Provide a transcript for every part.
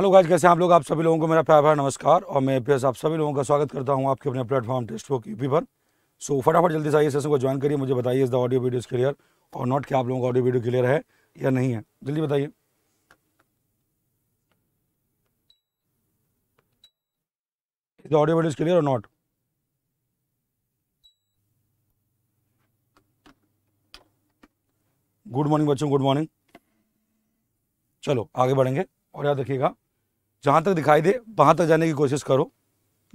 Hello guys कैसे आप लोग आप सभी लोगों को मेरा प्यार भाई नमस्कार और मैं प्रेस आप सभी लोगों का स्वागत करता हूं आपके अपने platform Testbook UP e पर सो फटाफट जल्दी से आइए सेशन को ज्वाइन करिए मुझे बताइए is the audio videos clear or not कि आप लोगों का ऑडियो वीडियो क्लियर है या नहीं है जल्दी बताइए is audio videos clear or not good morning बच्चों गुड मॉर्निंग चलो आगे बढ़ेंगे और याद रखिएगा जहाँ तक दिखाई दे वहाँ तक जाने की कोशिश करो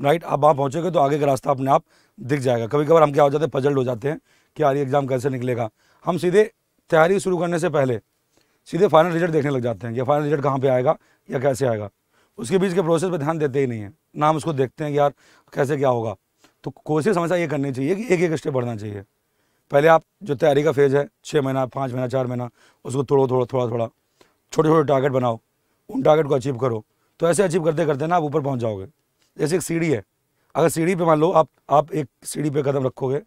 राइट आप वहाँ पहुँचोगे तो आगे का रास्ता अपने आप दिख जाएगा कभी कभार हम क्या हो जाते हैं पजल्ड हो जाते हैं कि यार एग्ज़ाम कैसे निकलेगा हम सीधे तैयारी शुरू करने से पहले सीधे फाइनल रिजल्ट देखने लग जाते हैं कि फाइनल रिजल्ट कहाँ पर आएगा या कैसे आएगा उसके बीच के प्रोसेस पर ध्यान देते ही नहीं है ना हम उसको देखते हैं कि यार कैसे क्या होगा तो कोशिश हमेशा ये करनी चाहिए कि एक एक स्टेप बढ़ना चाहिए पहले आप जो तैयारी का फेज़ है छः महीना पाँच महीना चार महीना उसको थोड़ा थोड़ा थोड़ा थोड़ा छोटे छोटे टारगेट बनाओ उन टारगेट को अचीव करो तो ऐसे अचीव करते करते ना आप ऊपर पहुँच जाओगे जैसे एक सीढ़ी है अगर सीढ़ी पे मान लो आप आप एक सीढ़ी पे कदम रखोगे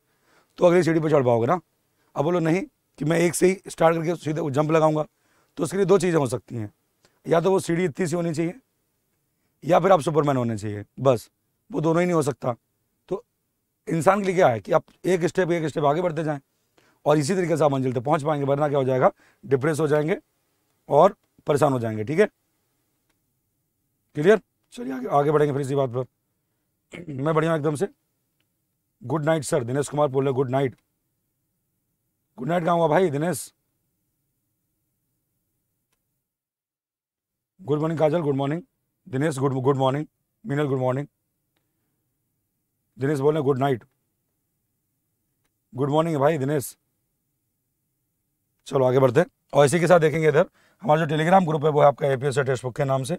तो अगली सीढ़ी पे चढ़ पाओगे ना अब बोलो नहीं कि मैं एक से ही स्टार्ट करके सीधे जंप लगाऊंगा तो उसके लिए दो चीज़ें हो सकती हैं या तो वो सीढ़ी इतनी सी होनी चाहिए या फिर आप सुपरमैन होने चाहिए बस वो दोनों ही नहीं हो सकता तो इंसान के लिए क्या है कि आप एक स्टेप एक स्टेप आगे बढ़ते जाएँ और इसी तरीके से आप मंजिल तक पहुँच पाएंगे वरना क्या हो जाएगा डिप्रेस हो जाएंगे और परेशान हो जाएंगे ठीक है क्लियर चलिए आगे, आगे बढ़ेंगे फिर इसी बात पर मैं बढ़िया एकदम से good night sir Dinesh Kumar बोल रहे गुड नाइट गुड नाइट कहाँ हुआ भाई Dinesh good morning Kajal good morning Dinesh good good morning Meenal good morning Dinesh बोल रहे गुड नाइट गुड मॉर्निंग भाई दिनेश चलो आगे बढ़ते और इसी के साथ देखेंगे इधर हमारा जो टेलीग्राम ग्रुप है वो है आपका ए पी टेक्स्ट बुक के नाम से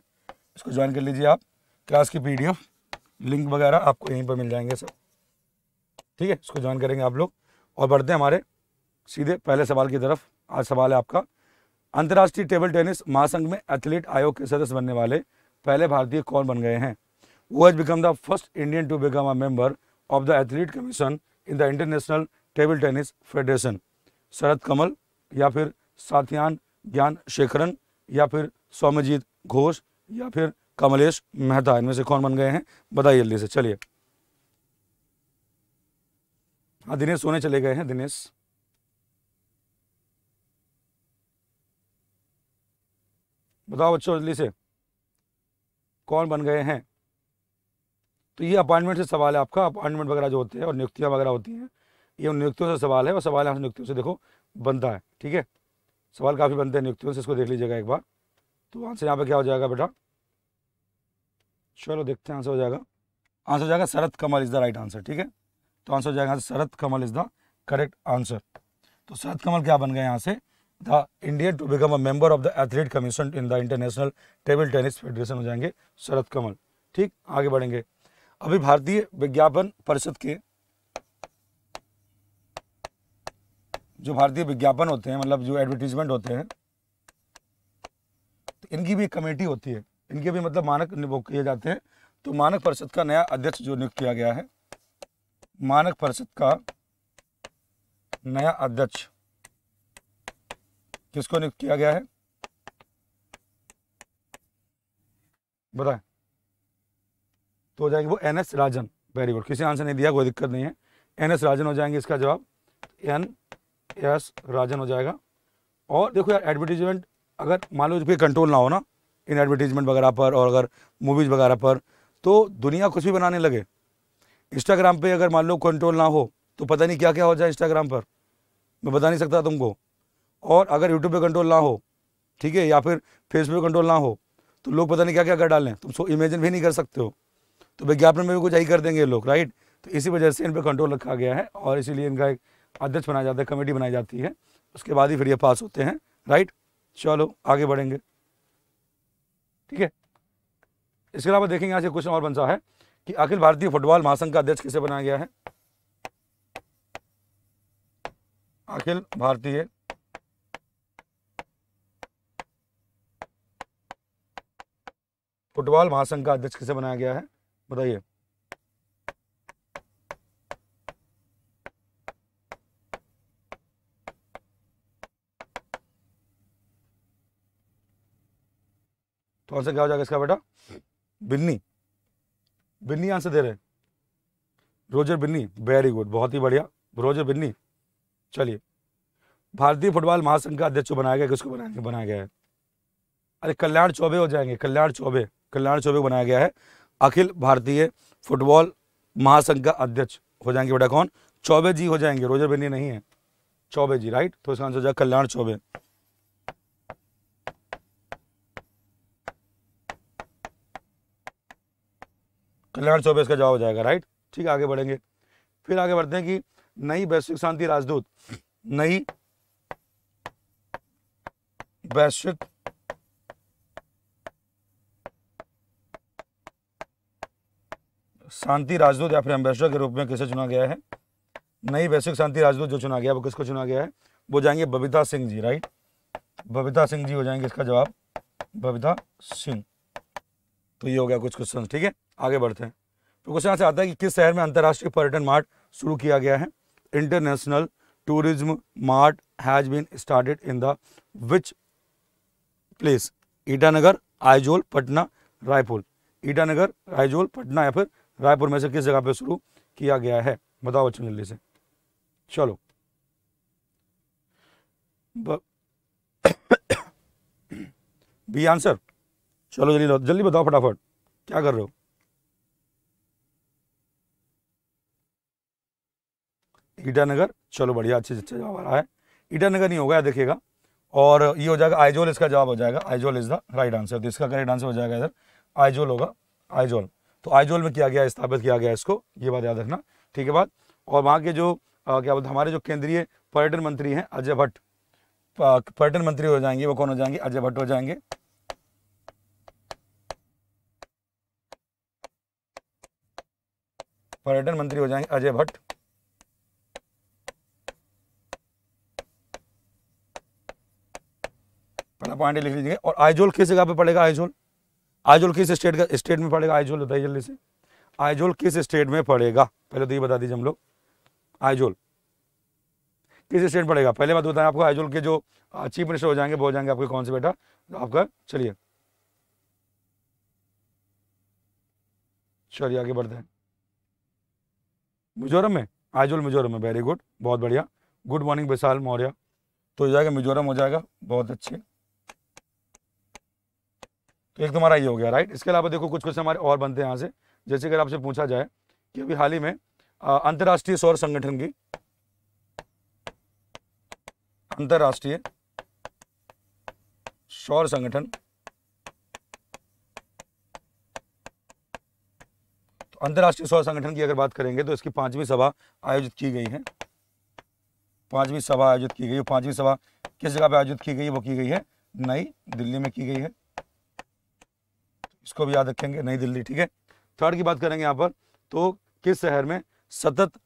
इसको ज्वाइन कर लीजिए आप क्लास की पीडीएफ लिंक वगैरह आपको यहीं पर मिल जाएंगे सब ठीक है इसको ज्वाइन करेंगे आप लोग और बढ़ते हैं हमारे सीधे पहले सवाल की तरफ आज सवाल है आपका अंतर्राष्ट्रीय टेबल टेनिस महासंघ में एथलीट आयोग के सदस्य बनने वाले पहले भारतीय कौन बन गए हैं वो has become the first Indian to become a member of the athlete commission in the international table tennis Federation Sharath Kamal या फिर साथियान ज्ञान शेखरन या फिर सौम्यजीत घोष या फिर कमलेश मेहता इनमें से कौन बन गए हैं बताइए जल्दी से चलिए हाँ दिनेश सोने चले गए हैं दिनेश बताओ बच्चों जल्दी से कौन बन गए हैं तो ये अपॉइंटमेंट से सवाल है आपका अपॉइंटमेंट वगैरह जो होते हैं और नियुक्तियाँ वगैरह होती हैं ये उन नियुक्तियों से सवाल है और सवाल यहाँ से नियुक्तियों से देखो बनता है ठीक है सवाल काफ़ी बनते हैं नियुक्तियों से इसको देख लीजिएगा एक बार तो आंसर यहाँ पे क्या हो जाएगा बेटा चलो देखते हैं आंसर हो जाएगा आंसर हो जाएगा Sharad Kamal is the right answer ठीक है तो आंसर हो जाएगा Sharad Kamal is the correct answer तो शरद कमल क्या बन गए यहाँ से the Indian to become a member of the athlete commission in the international table tennis federation हो जाएंगे शरद कमल ठीक आगे बढ़ेंगे अभी भारतीय विज्ञापन परिषद के जो भारतीय विज्ञापन होते हैं मतलब जो एडवर्टीजमेंट होते हैं इनकी भी कमेटी होती है इनके भी मतलब मानक वो किए जाते हैं तो मानक परिषद का नया अध्यक्ष जो नियुक्त किया गया है मानक परिषद का नया अध्यक्ष किसको नियुक्त किया गया है बताए तो हो जाएंगे वो N S Rajan very good किसी आंसर नहीं दिया कोई दिक्कत नहीं है एन एस राजन हो जाएंगे इसका जवाब एन एस राजन हो जाएगा और देखो यार एडवर्टीजमेंट अगर मान लो कोई कंट्रोल ना हो ना इन एडवर्टीजमेंट वगैरह पर और अगर मूवीज़ वगैरह पर तो दुनिया कुछ भी बनाने लगे इंस्टाग्राम पे अगर मान लो कंट्रोल ना हो तो पता नहीं क्या क्या हो जाए इंस्टाग्राम पर मैं बता नहीं सकता तुमको और अगर यूट्यूब पे कंट्रोल ना हो ठीक है या फिर फेसबुक पर कंट्रोल ना हो तो लोग पता नहीं क्या क्या कर डालें तुम सो इमेजिन भी नहीं कर सकते हो तो विज्ञापन में भी कुछ यही कर देंगे लोग राइट तो इसी वजह से इन पर कंट्रोल रखा गया है और इसीलिए इनका एक अध्यक्ष बनाया जाता है कमेटी बनाई जाती है उसके बाद ही फिर ये पास होते हैं राइट चलो आगे बढ़ेंगे ठीक है इसके अलावा देखेंगे आज क्वेश्चन और बनता है कि अखिल भारतीय फुटबॉल महासंघ का अध्यक्ष किसे बनाया गया है अखिल भारतीय फुटबॉल महासंघ का अध्यक्ष किसे बनाया गया है बताइए तो आंसर क्या हो जाएगा इसका बेटा बिन्नी बिन्नी आंसर दे रहे रोजर बिन्नी वेरी गुड बहुत ही बढ़िया रोजर बिन्नी चलिए भारतीय फुटबॉल महासंघ का अध्यक्ष बनाया गया किसको बनाया बनाया गया है अरे कल्याण चौबे हो जाएंगे कल्याण चौबे कल्याण चौबे बनाया गया है अखिल भारतीय फुटबॉल महासंघ का अध्यक्ष हो जाएंगे बेटा कौन चौबे जी हो जाएंगे रोजर बिन्नी नहीं है चौबे जी राइट तो इसका आंसर हो जाएगा कल्याण चौबे कल्याण चौबे का इसका जवाब हो जाएगा राइट ठीक आगे बढ़ेंगे फिर आगे बढ़ते हैं कि नई वैश्विक शांति राजदूत नई वैश्विक शांति राजदूत या फिर एम्बेसडर के रूप में किसे चुना गया है नई वैश्विक शांति राजदूत जो चुना गया वो किसको चुना गया है वो जाएंगे बबीता सिंह जी राइट बबीता सिंह जी हो जाएंगे इसका जवाब बबीता सिंह तो ये हो गया कुछ क्वेश्चन ठीक है आगे बढ़ते हैं तो क्वेश्चन ऐसे आता है कि किस शहर में अंतर्राष्ट्रीय पर्यटन मार्ट शुरू किया गया है international tourism mart has been started in the which place Itanagar Aizawl Patna Raipur Itanagar Aizawl Patna या फिर रायपुर में से किस जगह पर शुरू किया गया है बताओ बच्चों जल्दी से चलो बी आंसर चलो जल्दी जल्दी बताओ फटाफट क्या कर रहे हो ईटानगर चलो बढ़िया अच्छे से अच्छा जवाब आ रहा है ईटानगर नहीं होगा देखिएगा और ये हो जाएगा आइजोल इसका जवाब हो जाएगा Aizawl is the right answer तो इसका करेक्ट आंसर हो जाएगा इधर आइजोल होगा आइजोल तो आइजोल में किया गया स्थापित किया गया इसको ये बात याद रखना ठीक है बात और वहाँ के जो आ, क्या बोलते हमारे जो केंद्रीय पर्यटन मंत्री हैं अजय भट्ट पर्यटन मंत्री हो जाएंगे वो कौन हो जाएंगे अजय भट्ट हो जाएंगे पर्यटन मंत्री हो जाएंगे अजय भट्ट पहला पॉइंट लिख लीजिए और आइजोल किस जगह पे पड़ेगा आइजोल आइजोल किस स्टेट का स्टेट में पड़ेगा आइजोल बताइए जल्दी से आइजोल किस स्टेट में पड़ेगा पहले तो ये बता दीजिए हम लोग आइजोल किस स्टेट में पड़ेगा पहले बात बताएं आपको आइजोल के जो चीफ मिनिस्टर हो जाएंगे वो हो जाएंगे आपके कौन से बेटा तो आपका चलिए चलिए आगे बढ़ते हैं मिजोरम में आइजोल मिजोरम में वेरी गुड बहुत बढ़िया गुड मॉर्निंग विशाल मौर्य तो जाएगा मिजोरम हो जाएगा बहुत अच्छे तो एक तुम्हारा ये हो गया राइट इसके अलावा देखो कुछ कुछ हमारे और बनते हैं यहाँ से जैसे अगर आपसे पूछा जाए कि अभी हाल ही में अंतर्राष्ट्रीय सौर संगठन की अंतर्राष्ट्रीय सौर संगठन तो अंतर्राष्ट्रीय सौर संगठन की अगर बात करेंगे तो इसकी पांचवी सभा आयोजित की गई है पांचवी सभा आयोजित की गई पांचवी सभा किस जगह पे आयोजित की गई वो की गई है नई दिल्ली में की गई है इसको भी याद रखेंगे नई दिल्ली ठीक है थर्ड की बात करेंगे यहाँ पर तो किस शहर में सतत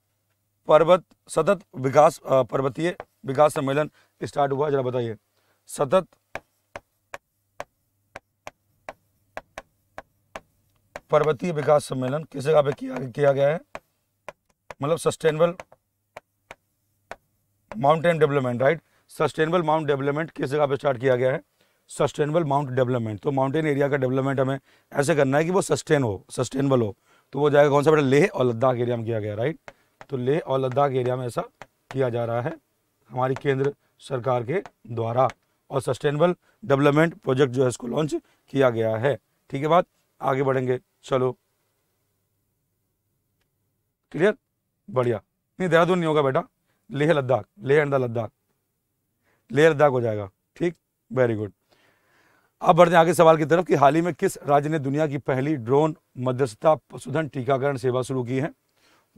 पर्वत सतत विकास पर्वतीय विकास सम्मेलन स्टार्ट हुआ जरा बताइए सतत पर्वतीय विकास सम्मेलन किस जगह पे किया, किया गया है मतलब sustainable mountain development right sustainable mount development किस जगह पे स्टार्ट किया गया है सस्टेनेबल माउंट डेवलपमेंट तो माउंटेन एरिया का डेवलपमेंट हमें ऐसे करना है कि वो सस्टेन हो सस्टेनेबल हो तो वो जाएगा कौन सा बेटा लेह और लद्दाख एरिया में किया गया राइट तो लेह और लद्दाख एरिया में ऐसा किया जा रहा है हमारी केंद्र सरकार के द्वारा और सस्टेनेबल डेवलपमेंट प्रोजेक्ट जो है इसको लॉन्च किया गया है ठीक है बात आगे बढ़ेंगे चलो क्लियर बढ़िया नहीं देहरादून नहीं होगा बेटा लेह लद्दाख लेह एंड द लद्दाख लेह लद्दाख हो जाएगा ठीक वेरी गुड अब बढ़ते हैं आगे सवाल की तरफ कि हाल ही में किस राज्य ने दुनिया की पहली ड्रोन मध्यस्थता पशुधन टीकाकरण सेवा शुरू की है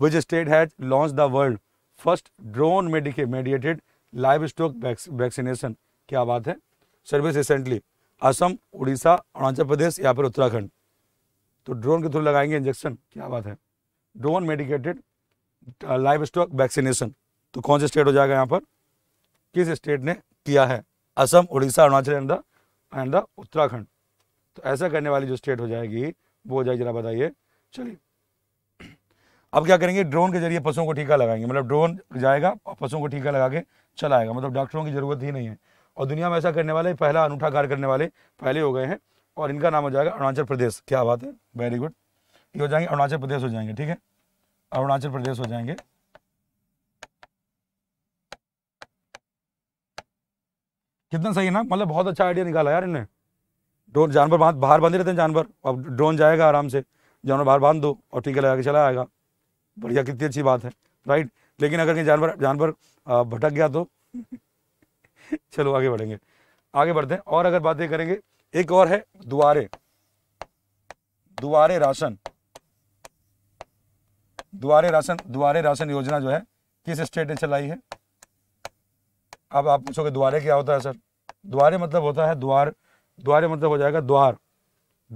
which state has launch the world first drone medica mediated live stock vaccination क्या बात है सर्विस रिसेंटली असम उड़ीसा अरुणाचल प्रदेश या फिर उत्तराखंड तो ड्रोन के थ्रू लगाएंगे इंजेक्शन क्या बात है drone medicated live stock vaccination तो कौन सा स्टेट हो जाएगा यहाँ पर किस स्टेट ने किया है Assam Orissa Arunachal and the and the Uttarakhand तो ऐसा करने वाली जो स्टेट हो जाएगी वो हो जाएगी जरा बताइए चलिए अब क्या करेंगे ड्रोन के जरिए पशुओं को टीका लगाएंगे मतलब ड्रोन जाएगा और पशुओं को टीका लगा के चला आएगा मतलब डॉक्टरों की जरूरत ही नहीं है और दुनिया में ऐसा करने वाले पहला अनूठा कार्य करने वाले पहले हो गए हैं और इनका नाम हो जाएगा अरुणाचल प्रदेश क्या बात है वेरी गुड ये हो जाएंगे अरुणाचल प्रदेश हो जाएंगे ठीक है अरुणाचल प्रदेश हो जाएंगे कितना सही है ना मतलब बहुत अच्छा आइडिया निकाला यार इन्हें ड्रोन जानवर बाहर बांधे रहते हैं जानवर अब ड्रोन जाएगा आराम से जानवर बाहर बांध दो और टीका लगा के चला आएगा बढ़िया कितनी अच्छी बात है राइट लेकिन अगर कहीं जानवर जानवर भटक गया तो चलो आगे बढ़ेंगे आगे बढ़ते हैं और अगर बातें करेंगे एक और है दुआरे दुआरे राशन दुआरे राशन दुआरे राशन योजना जो है किस स्टेट ने चलाई है अब आप पूछोगे द्वारे क्या होता है सर द्वारे मतलब होता है द्वार द्वारे मतलब हो जाएगा द्वार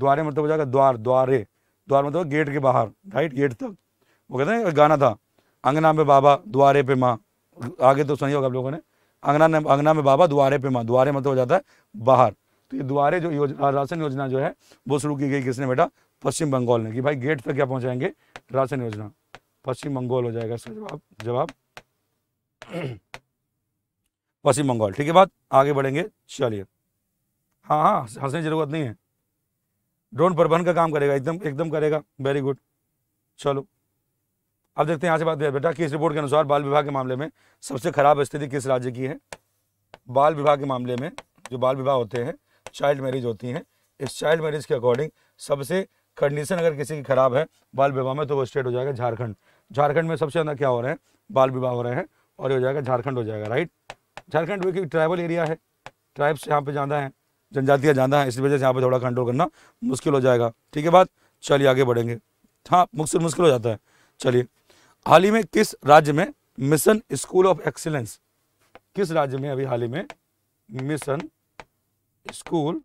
द्वारे मतलब हो जाएगा द्वार द्वारे द्वार मतलब गेट के बाहर राइट गेट तक वो कहते हैं गाना था अंगना में बाबा द्वारे पे माँ आगे तो सुनी होगा आप लोगों ने अंगना अंगना में बाबा द्वारे पे माँ द्वारे मतलब हो जाता है बाहर तो ये द्वारे जो योजना राशन योजना जो है वो शुरू की गई किसने बेटा पश्चिम बंगाल ने कि भाई गेट तक क्या पहुंचाएंगे राशन योजना पश्चिम बंगाल हो जाएगा इसका जवाब जवाब पश्चिम बंगाल ठीक है बात आगे बढ़ेंगे चलिए हाँ हाँ हंसने की जरूरत नहीं है ड्रोन प्रबंधन का काम करेगा एकदम एकदम करेगा वेरी गुड चलो अब देखते हैं यहाँ से बात बेटा कि इस रिपोर्ट के अनुसार बाल विवाह के मामले में सबसे खराब स्थिति किस राज्य की है बाल विवाह के मामले में जो बाल विवाह होते हैं चाइल्ड मैरिज होती हैं इस चाइल्ड मैरिज के अकॉर्डिंग सबसे कंडीशन अगर किसी की खराब है बाल विवाह में तो वो स्टेट हो जाएगा झारखंड झारखंड में सबसे ज़्यादा क्या हो रहे हैं बाल विवाह हो रहे हैं और ये हो जाएगा झारखंड हो जाएगा राइट झारखंड क्योंकि ट्राइबल एरिया है ट्राइब्स यहाँ पे ज़्यादा हैं जनजातियाँ ज़्यादा हैं इस वजह से यहाँ पे थोड़ा कंट्रोल करना मुश्किल हो जाएगा ठीक है बात चलिए आगे बढ़ेंगे हाँ मुश्किल मुश्किल हो जाता है चलिए हाल ही में किस राज्य में मिशन स्कूल ऑफ एक्सीलेंस किस राज्य में अभी हाल ही में mission school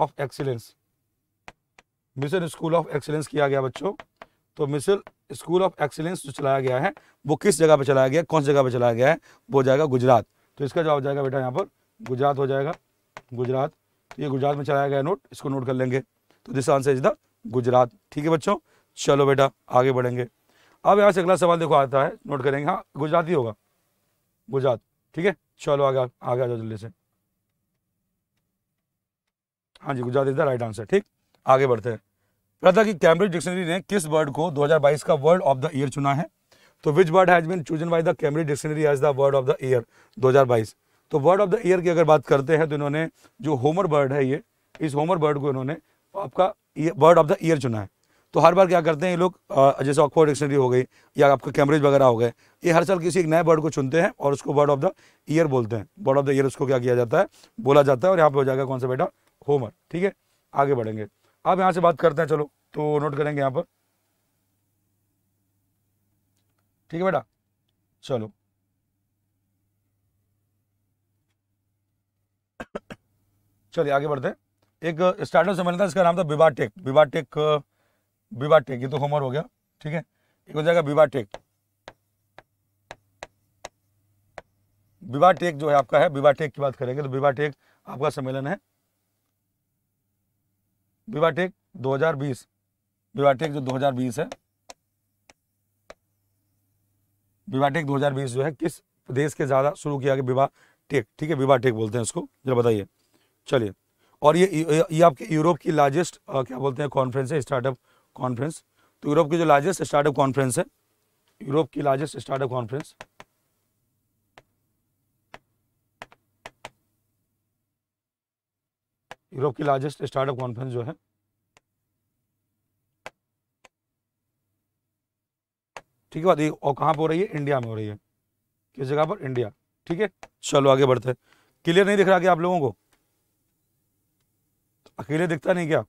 of excellence mission school of excellence किया गया बच्चों तो मिशन स्कूल ऑफ एक्सीलेंस जो चलाया गया है वो किस जगह पे चलाया गया कौन सी जगह पे चलाया गया है वो जाएगा गुजरात तो इसका जवाब हो जाएगा बेटा यहाँ पर गुजरात हो जाएगा गुजरात तो ये गुजरात में चलाया गया नोट इसको नोट कर लेंगे तो this answer is the Gujarat ठीक है बच्चों चलो बेटा आगे बढ़ेंगे अब यहाँ से अगला सवाल देखो आता है नोट करेंगे हाँ गुजरात ही होगा गुजरात ठीक है चलो आगे आगे आ जाओ जल्दी से हाँ जी Gujarat is the right answer ठीक आगे बढ़ते हैं पता कि कैम्ब्रिज डिक्शनरी ने किस वर्ड को 2022 का वर्ड ऑफ द ईयर चुना है तो which word has been chosen by the Cambridge dictionary as the word of the year 2022 तो वर्ड ऑफ द ईयर की अगर बात करते हैं तो इन्होंने जो होमर बर्ड है ये इस होमर बर्ड को इन्होंने आपका वर्ड ऑफ द ईयर चुना है तो हर बार क्या करते हैं ये लोग जैसे ऑक्सफोर्ड डिक्शनरी हो गई या आपका कैम्ब्रिज वगैरह हो गए ये हर साल किसी एक नए वर्ड को चुनते हैं और उसको वर्ड ऑफ द ईयर बोलते हैं वर्ड ऑफ द ईयर उसको क्या किया जाता है बोला जाता है और यहाँ पे हो जाएगा कौन सा बेटा होमर ठीक है आगे बढ़ेंगे अब यहाँ से बात करते हैं चलो तो नोट करेंगे यहाँ पर ठीक है बेटा चलो चलिए आगे बढ़ते एक स्टार्टर से मिलता इसका नाम था बिबाटेक बिबाटेक बिबाटेक ये तो होमवर्क हो गया ठीक है एक हो जाएगा बिबाटेक टेक जो है आपका है टेक की बात करेंगे तो टेक आपका सम्मेलन है विवाटेक 2020 टेक जो 2020 है विवाह टेक 2020 जो है किस प्रदेश के ज़्यादा शुरू किया गया विवाह टेक ठीक है विवाह टेक बोलते हैं उसको जरा बताइए चलिए और ये ये आपके यूरोप की लार्जेस्ट क्या बोलते हैं कॉन्फ्रेंस है स्टार्टअप कॉन्फ्रेंस तो यूरोप की जो लार्जेस्ट स्टार्टअप कॉन्फ्रेंस है यूरोप की लार्जेस्ट स्टार्टअप कॉन्फ्रेंस यूरोप की लार्जेस्ट स्टार्टअप कॉन्फ्रेंस जो है ठीक है बात और कहाँ पर हो रही है इंडिया में हो रही है किस जगह पर इंडिया ठीक है चलो आगे बढ़ते हैं क्लियर नहीं दिख रहा क्या आप लोगों को तो अकेले दिखता नहीं क्या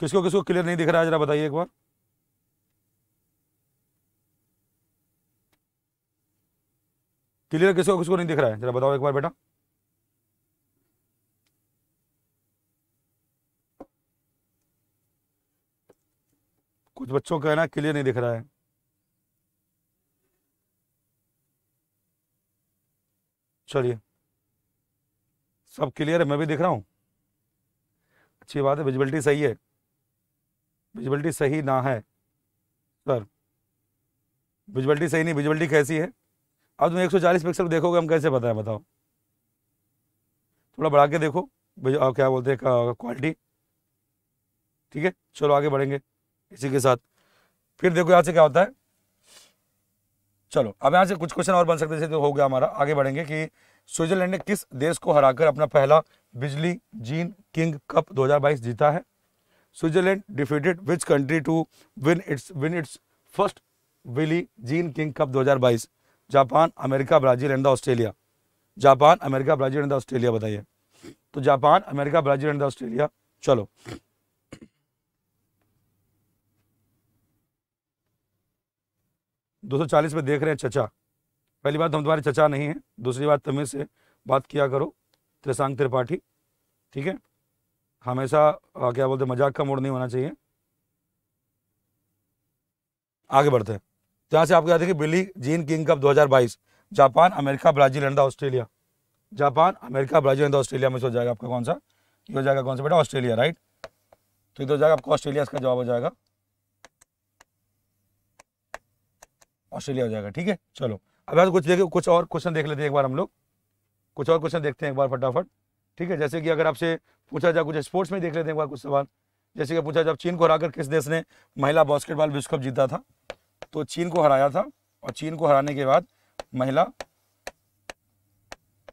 किसको किसको क्लियर नहीं दिख रहा है जरा बताइए एक बार क्लियर किसको किसको नहीं दिख रहा है जरा बताओ एक बार बेटा कुछ बच्चों का है ना क्लियर नहीं दिख रहा है चलिए सब क्लियर है मैं भी दिख रहा हूँ अच्छी बात है विजिबिलिटी सही है विजिबिलिटी सही ना है सर विजिबिलिटी सही नहीं विजिबिलिटी कैसी है अब तुम 140 पिक्सल देखोगे हम कैसे बताएं बताओ थोड़ा बढ़ा के देखो क्या बोलते हैं क्वालिटी ठीक है चलो आगे बढ़ेंगे इसी के साथ फिर देखो यहाँ से क्या होता है चलो अब यहाँ से कुछ क्वेश्चन और बन सकते जैसे तो हो गया हमारा आगे बढ़ेंगे कि स्विट्जरलैंड ने किस देश को हराकर अपना पहला बिजली जीन किंग कप 2022 जीता है Switzerland defeated which country to win its win its first Billie Jean King cup 2022 Japan America Brazil and Australia Japan America Brazil and Australia बताइए तो Japan America Brazil and Australia चलो 240 में देख रहे हैं चचा पहली बात तो हम तुम्हारे चचा नहीं है दूसरी बात तुम्हें से बात किया करो त्रिशांग त्रिपाठी ठीक है हमेशा क्या बोलते मजाक का मोड़ नहीं होना चाहिए आगे बढ़ते हैं तो यहाँ से आपको याद है कि Billie Jean King cup 2022 Japan America Brazil and Australia Japan America Brazil and Australia में से हो जाएगा आपका कौन सा ये हो जाएगा कौन सा बेटा ऑस्ट्रेलिया राइट तो इधर हो जाएगा आपको ऑस्ट्रेलिया इसका जवाब हो जाएगा ऑस्ट्रेलिया हो जाएगा ठीक है चलो अब यहाँ कुछ देखिए कुछ और क्वेश्चन देख लेते हैं एक बार हम लोग कुछ और क्वेश्चन देखते हैं एक बार फटाफट ठीक है जैसे कि अगर आपसे पूछा जाए कुछ स्पोर्ट्स में देख लेते हैं एक बार कुछ सवाल जैसे कि पूछा जाए चीन को हराकर किस देश ने महिला बास्केटबॉल विश्व कप जीता था तो चीन को हराया था और चीन को हराने के बाद महिला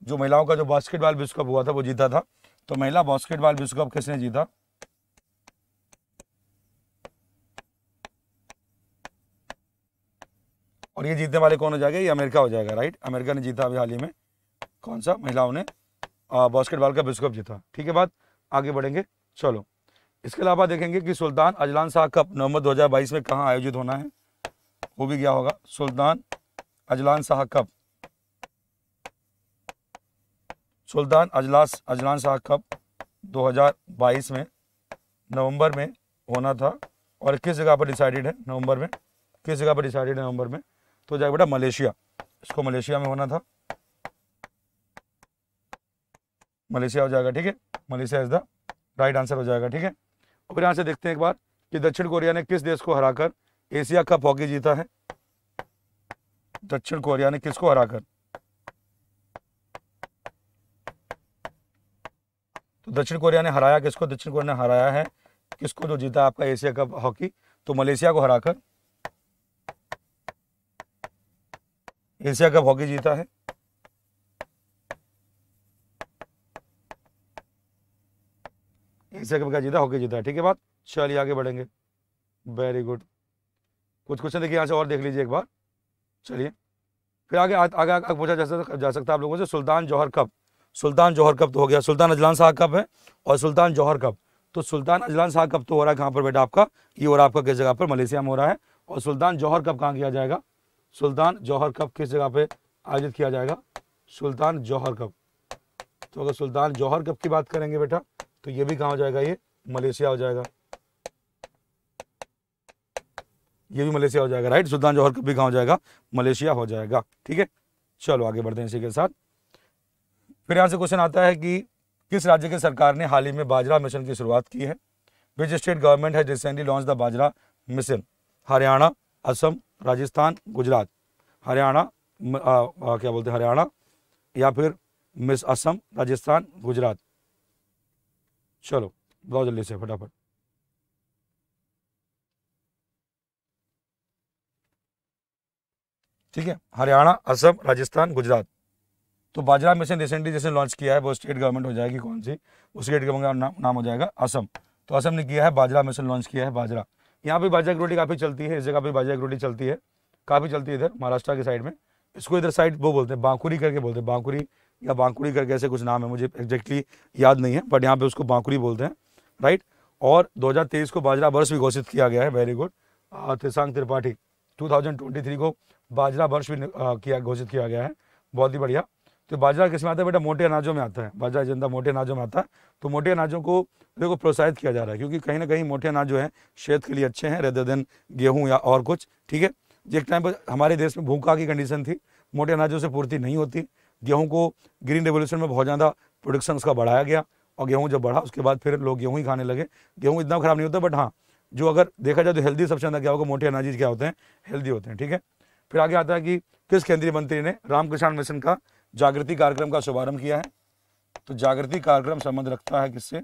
जो महिलाओं का जो बास्केटबॉल विश्व कप हुआ था वो जीता था तो महिला बास्केटबॉल विश्व कप किसने जीता और ये जीतने वाले कौन हो जाएगा ये अमेरिका हो जाएगा राइट अमेरिका ने जीता अभी हाल ही में कौन सा महिलाओं ने बास्केटबॉल का विश्व कप जीता ठीक है बात आगे बढ़ेंगे चलो इसके अलावा देखेंगे कि सुल्तान अजलान शाह कप नवंबर 2022 में कहाँ आयोजित होना है वो भी क्या होगा Sultan Azlan Shah cup Sultan अजलास अजलान शाह कप 2022 में नवंबर में होना था और किस जगह पर डिसाइडेड है नवंबर में किस जगह पर डिसाइडेड है नवंबर में तो जाएगा बेटा मलेशिया इसको मलेशिया में होना था मलेशिया हो जाएगा ठीक है Malaysia is the right answer हो जाएगा ठीक है और फिर यहाँ से देखते हैं एक बार कि दक्षिण कोरिया ने किस देश को हराकर एशिया कप हॉकी जीता है दक्षिण कोरिया ने किसको हराकर तो दक्षिण कोरिया ने हराया किसको दक्षिण कोरिया ने हराया है किसको जो जीता आपका एशिया कप हॉकी तो मलेशिया को हराकर एशिया कप हॉकी जीता है एशिया कप का जीता हॉकी जीता है ठीक है बात चलिए आगे बढ़ेंगे वेरी गुड कुछ क्वेश्चन देखिए यहाँ से और देख लीजिए एक बार चलिए फिर आगे आगे आगे, पूछा जा सकता जा सकता है आप लोगों से सुल्तान जौहर कप सुल्तान जौहर कप तो हो गया सुल्तान अजलान शाह कप है और सुल्तान जौहर कप तो सुल्तान अजलान शाह कप तो हो रहा है कहाँ पर बेटा आपका ये और आपका किस जगह पर मलेशिया में हो रहा है और सुल्तान जौहर कप कहाँ किया जाएगा सुल्तान जौहर कप किस जगह पे आयोजित किया जाएगा सुल्तान जौहर कप तो अगर सुल्तान जौहर कप की बात करेंगे बेटा तो ये भी कहाँ हो जाएगा ये मलेशिया हो जाएगा ये भी मलेशिया हो जाएगा राइट सुल्तान जौहर कप भी कहाँ हो जाएगा मलेशिया हो जाएगा ठीक है चलो आगे बढ़ते हैं इसी के साथ फिर यहाँ से क्वेश्चन आता है कि किस राज्य की सरकार ने हाल ही में बाजरा मिशन की शुरुआत की है विच स्टेट गवर्नमेंट है recently launch the bajra mission Haryana Assam Rajasthan Gujarat Haryana क्या बोलते हैं हरियाणा या फिर मिस असम राजस्थान गुजरात चलो बहुत जल्दी से फटाफट ठीक है हरियाणा असम राजस्थान गुजरात तो बाजरा मिशन रिसेंटली जैसे लॉन्च किया है वो स्टेट गवर्नमेंट हो जाएगी कौन सी उस स्टेट गवर्नमेंट का नाम हो जाएगा असम तो असम ने किया है बाजरा मिशन लॉन्च किया है बाजरा यहाँ पे बाजा की रोटी काफ़ी चलती है इस जगह पे बाजा की रोटी चलती है काफ़ी चलती है इधर महाराष्ट्र के साइड में इसको इधर साइड वो बोलते हैं बांकुरी करके बोलते हैं बांकुरी या बांकुरी करके ऐसे कुछ नाम है मुझे एग्जैक्टली याद नहीं है बट यहाँ पे उसको बांकुरी बोलते हैं राइट और 2023 को बाजरा वर्ष भी घोषित किया गया है वेरी गुड त्रिसांग त्रिपाठी 2023 को बाजरा वर्ष भी किया घोषित किया गया है बहुत ही बढ़िया तो बाजरा किस में आता है बेटा मोटे अनाजों में आता है बाजरा जिंदा मोटे अनाजों में आता है तो मोटे अनाजों को देखो प्रोत्साहित किया जा रहा है क्योंकि कहीं ना कहीं मोटे अनाज जो है सेहत के लिए अच्छे हैं रेदर देन गेहूँ या और कुछ ठीक है एक टाइम पर हमारे देश में भूखा की कंडीशन थी मोटे अनाजों से पूर्ति नहीं होती गेहूँ को ग्रीन रेवोल्यूशन में बहुत ज़्यादा प्रोडक्शन उसका बढ़ाया गया और गेहूँ जब बढ़ा उसके बाद फिर लोग गेहूँ ही खाने लगे गेहूँ इतना खराब नहीं होता बट हाँ जो अगर देखा जाए तो हेल्दी सबसे ज़्यादा क्या होगा मोटे अनाज क्या होते हैं हेल्दी होते हैं ठीक है फिर आगे आता है कि किस केंद्रीय मंत्री ने रामकृष्ण मिशन का जागृति कार्यक्रम का शुभारंभ किया है तो जागृति कार्यक्रम संबंध रखता है किससे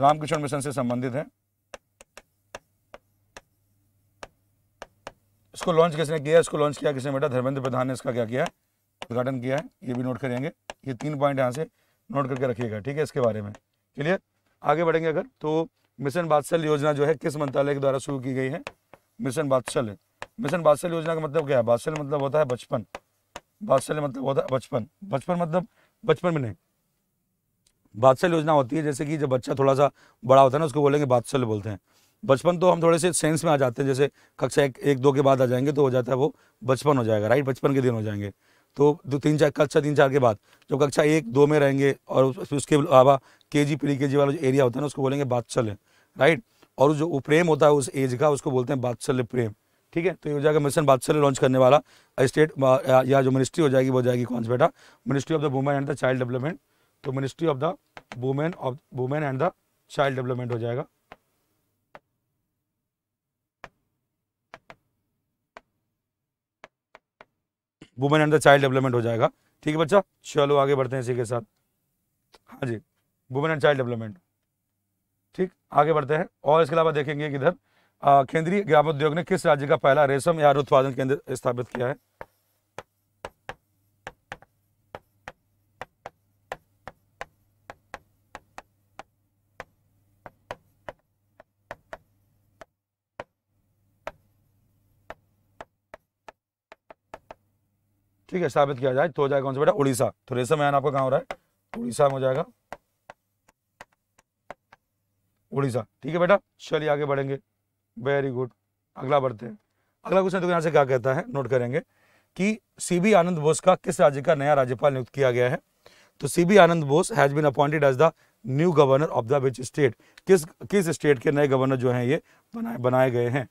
रामकृष्ण मिशन से संबंधित है इसको लॉन्च किसने किया इसको लॉन्च किया किसने बेटा धर्मेंद्र प्रधान ने इसका क्या किया उद्घाटन किया है ये भी नोट करेंगे ये तीन पॉइंट यहाँ से नोट करके रखिएगा ठीक है इसके बारे में क्लियर आगे बढ़ेंगे अगर तो मिशन बात्सल योजना जो है किस मंत्रालय के द्वारा शुरू की गई है मिशन बात्सल मिशन बात्सल योजना का मतलब क्या है बात्सल मतलब होता है बचपन बात्सल मतलब होता है बचपन बचपन मतलब बचपन में नहीं बात्सल योजना होती है जैसे कि जब बच्चा थोड़ा सा बड़ा होता है ना उसको बोलेंगे बात्सल बोलते हैं बचपन तो हम थोड़े से सेंस में आ जाते हैं जैसे कक्षा एक एक दो के बाद आ जाएंगे तो हो जाता है वो बचपन हो जाएगा राइट बचपन के दिन हो जाएंगे तो दो तीन चार कक्षा तीन चार के बाद जब कक्षा एक दो में रहेंगे और उस, उसके अलावा के जी प्री के जी वाला जो एरिया होता है ना उसको बोलेंगे बादशल्य राइट और जो प्रेम होता है उस एज का उसको बोलते हैं बात्सल्य प्रेम ठीक है तो ये हो जाएगा मिशन बादशाह लॉन्च करने वाला स्टेट uh, uh, या जो मिनिस्ट्री हो जाएगी वो हो जाएगी कौन सा बेटा ministry of the women and the child development तो ministry of the women of women and the child development हो जाएगा women and the child development हो जाएगा ठीक है बच्चा चलो आगे बढ़ते हैं इसी के साथ हाँ जी वुमेन एंड चाइल्ड डेवलपमेंट ठीक आगे बढ़ते हैं और इसके अलावा देखेंगे किधर केंद्रीय उद्योग ने किस राज्य का पहला रेशम या उत्पादन केंद्र स्थापित किया है ठीक है स्थापित किया जाए तो हो जाएगा कौन सा बेटा उड़ीसा तो रेशम यान आपका कहां हो रहा है उड़ीसा में हो जाएगा उड़ीसा ठीक है बेटा चलिए आगे बढ़ेंगे वेरी गुड अगला बढ़ते हैं अगला क्वेश्चन देखो यहाँ से क्या कहता है नोट करेंगे कि सीबी आनंद बोस का किस राज्य का नया राज्यपाल नियुक्त किया गया है तो C B Anand Bose has been appointed as the new governor of the which state किस किस स्टेट के नए गवर्नर जो हैं ये बनाए बनाए गए हैं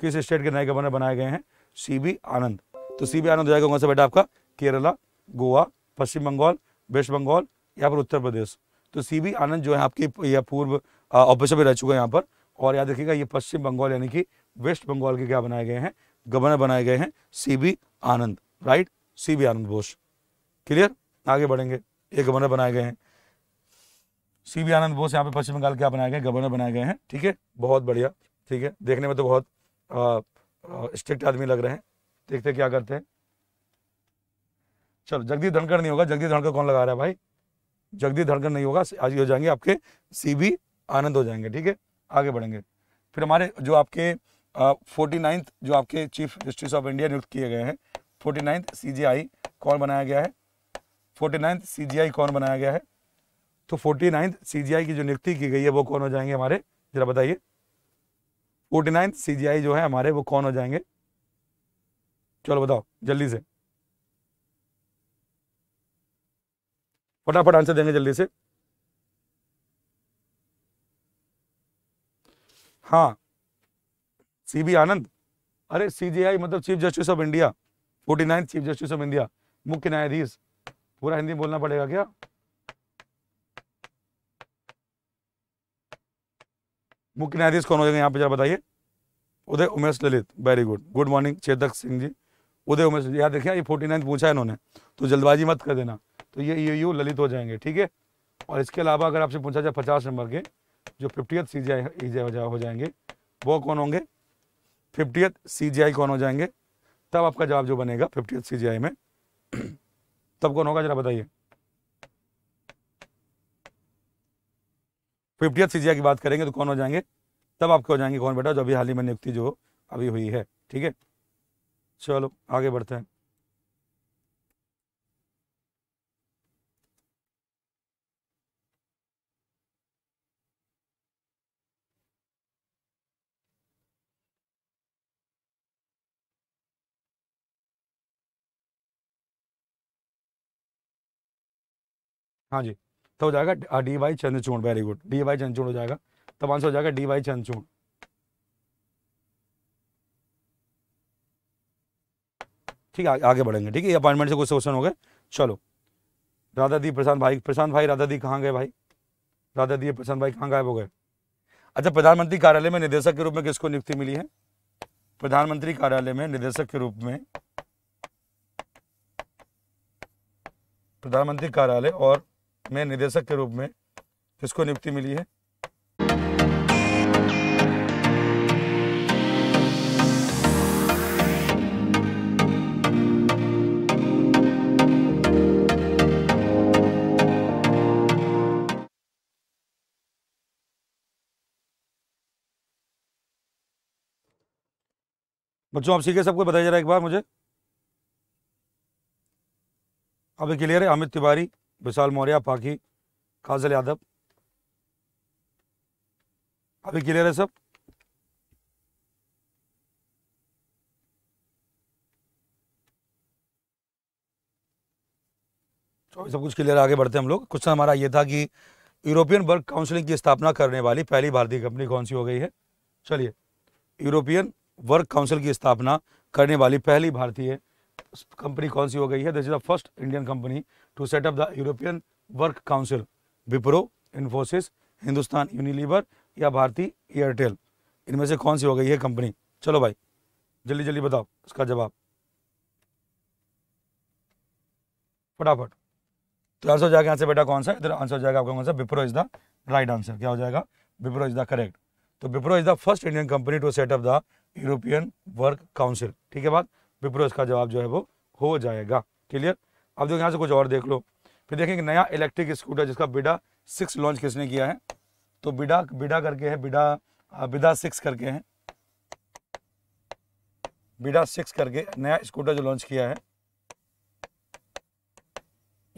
किस स्टेट के नए गवर्नर बनाए गए हैं सीबी आनंद तो सीबी आनंद हो जाएगा कौन सा बेटा आपका केरला गोवा पश्चिम बंगाल वेस्ट बंगाल या फिर उत्तर प्रदेश तो सीबी आनंद जो है आपके या पूर्व ऑफिसर भी रह चुका है यहाँ पर और याद रखिएगा ये पश्चिम बंगाल यानी कि वेस्ट बंगाल के क्या बनाए गए हैं गवर्नर बनाए गए हैं C B Anand right C B Anand Bose clear आगे बढ़ेंगे ये गवर्नर बनाए गए हैं सीबी आनंद बोस यहाँ पे पश्चिम बंगाल क्या बनाए गए गवर्नर बनाए गए हैं ठीक है बहुत बढ़िया ठीक है देखने में तो बहुत स्ट्रिक्ट आदमी लग रहे हैं देखते क्या करते हैं चलो जगदीप धनखड़ नहीं होगा जगदीप धनखड़ कौन लगा रहा है भाई जगदीप धनखड़ नहीं होगा आज हो जाएंगे आपके सीबी आनंद हो जाएंगे ठीक है आगे बढ़ेंगे फिर हमारे जो आपके फोर्टी नाइन्थ जो आपके चीफ जस्टिस ऑफ इंडिया नियुक्त किए गए हैं फोर्टी नाइन्थ सी कौन बनाया गया है फोर्टी नाइन्थ सी कौन बनाया गया है तो फोर्टी नाइन्थ सी की जो नियुक्ति की गई है वो कौन हो जाएंगे हमारे जरा बताइए फोर्टी नाइन्थ सी जो है हमारे वो कौन हो जाएंगे चलो बताओ जल्दी से फटाफट आंसर देंगे जल्दी से हाँ सी बी आनंद अरे सीजीआई मतलब chief justice of India forty nine chief justice of India मुख्य न्यायाधीश पूरा हिंदी बोलना पड़ेगा क्या मुख्य न्यायाधीश कौन हो जाएगा यहाँ पे जरा बताइए Uday Umesh Lalit very good good morning Chetak Singh ji Uday Umesh यहाँ देखिए ये फोर्टी नाइन पूछा है इन्होंने तो जल्दबाजी मत कर देना तो ये यू ललित हो जाएंगे ठीक है और इसके अलावा अगर आपसे पूछा जाए पचास नंबर के जो फिफ्टियथ सी जी आई हो जाएंगे वो कौन होंगे फिफ्टियथ सी जी आई कौन हो जाएंगे तब आपका जवाब जो बनेगा फिफ्टियथ सी जी आई में तब कौन होगा जरा बताइए फिफ्टियथ सी जी आई की बात करेंगे तो कौन हो जाएंगे तब आपके हो जाएंगे कौन बेटा जो अभी हाल ही में नियुक्ति जो अभी हुई है ठीक है चलो आगे बढ़ते हैं हाँ जी तो हो जाएगा D Y Chandrachud very good D Y Chandrachud हो जाएगा तब आंसर हो जाएगा डी वाई चंद्रचूड़ ठीक है आगे बढ़ेंगे ठीक है अपॉइंटमेंट से कुछ क्वेश्चन हो गए चलो राधा दी प्रशांत भाई प्रशांत भाई राधा दी कहाँ गए भाई राधा दी प्रशांत भाई कहाँ गायब हो गए अच्छा प्रधानमंत्री कार्यालय में निदेशक के रूप में किसको नियुक्ति मिली है प्रधानमंत्री कार्यालय में निदेशक के रूप में प्रधानमंत्री कार्यालय और में निदेशक के रूप में किसको नियुक्ति मिली है बच्चों आप सीखे सबको बताया जा रहा है एक बार मुझे अभी क्लियर है अमित तिवारी विशाल मौर्य पाकी काजल यादव अभी क्लियर है सब सब कुछ क्लियर आगे बढ़ते हैं हम लोग क्वेश्चन हमारा ये था कि यूरोपियन वर्क काउंसिलिंग की स्थापना करने वाली पहली भारतीय कंपनी कौन सी हो गई है चलिए यूरोपियन वर्क काउंसिल की स्थापना करने वाली पहली भारतीय कंपनी कौन सी हो गई है this is the first Indian company to set up the European work council Wipro Infosys Hindustan Unilever या भारतीय एयरटेल इनमें से कौन सी हो गई है कंपनी चलो भाई जल्दी जल्दी बताओ इसका जवाब फटाफट तो आंसर हो जाएगा यहाँ से बेटा कौन सा इधर आंसर हो जाएगा आपका कौन सा Wipro is the right answer क्या हो जाएगा विप्रो इज द करेक्ट तो Wipro is the first Indian company to set up the European work council ठीक है बात विप्रो इसका जवाब जो है वो हो जाएगा क्लियर अब देखो यहाँ से कुछ और देख लो फिर देखेंगे नया इलेक्ट्रिक स्कूटर जिसका बिडा सिक्स लॉन्च किसने किया है तो बिडा बिडा करके है बिडा बिडा सिक्स करके है बिडा सिक्स करके नया स्कूटर जो लॉन्च किया है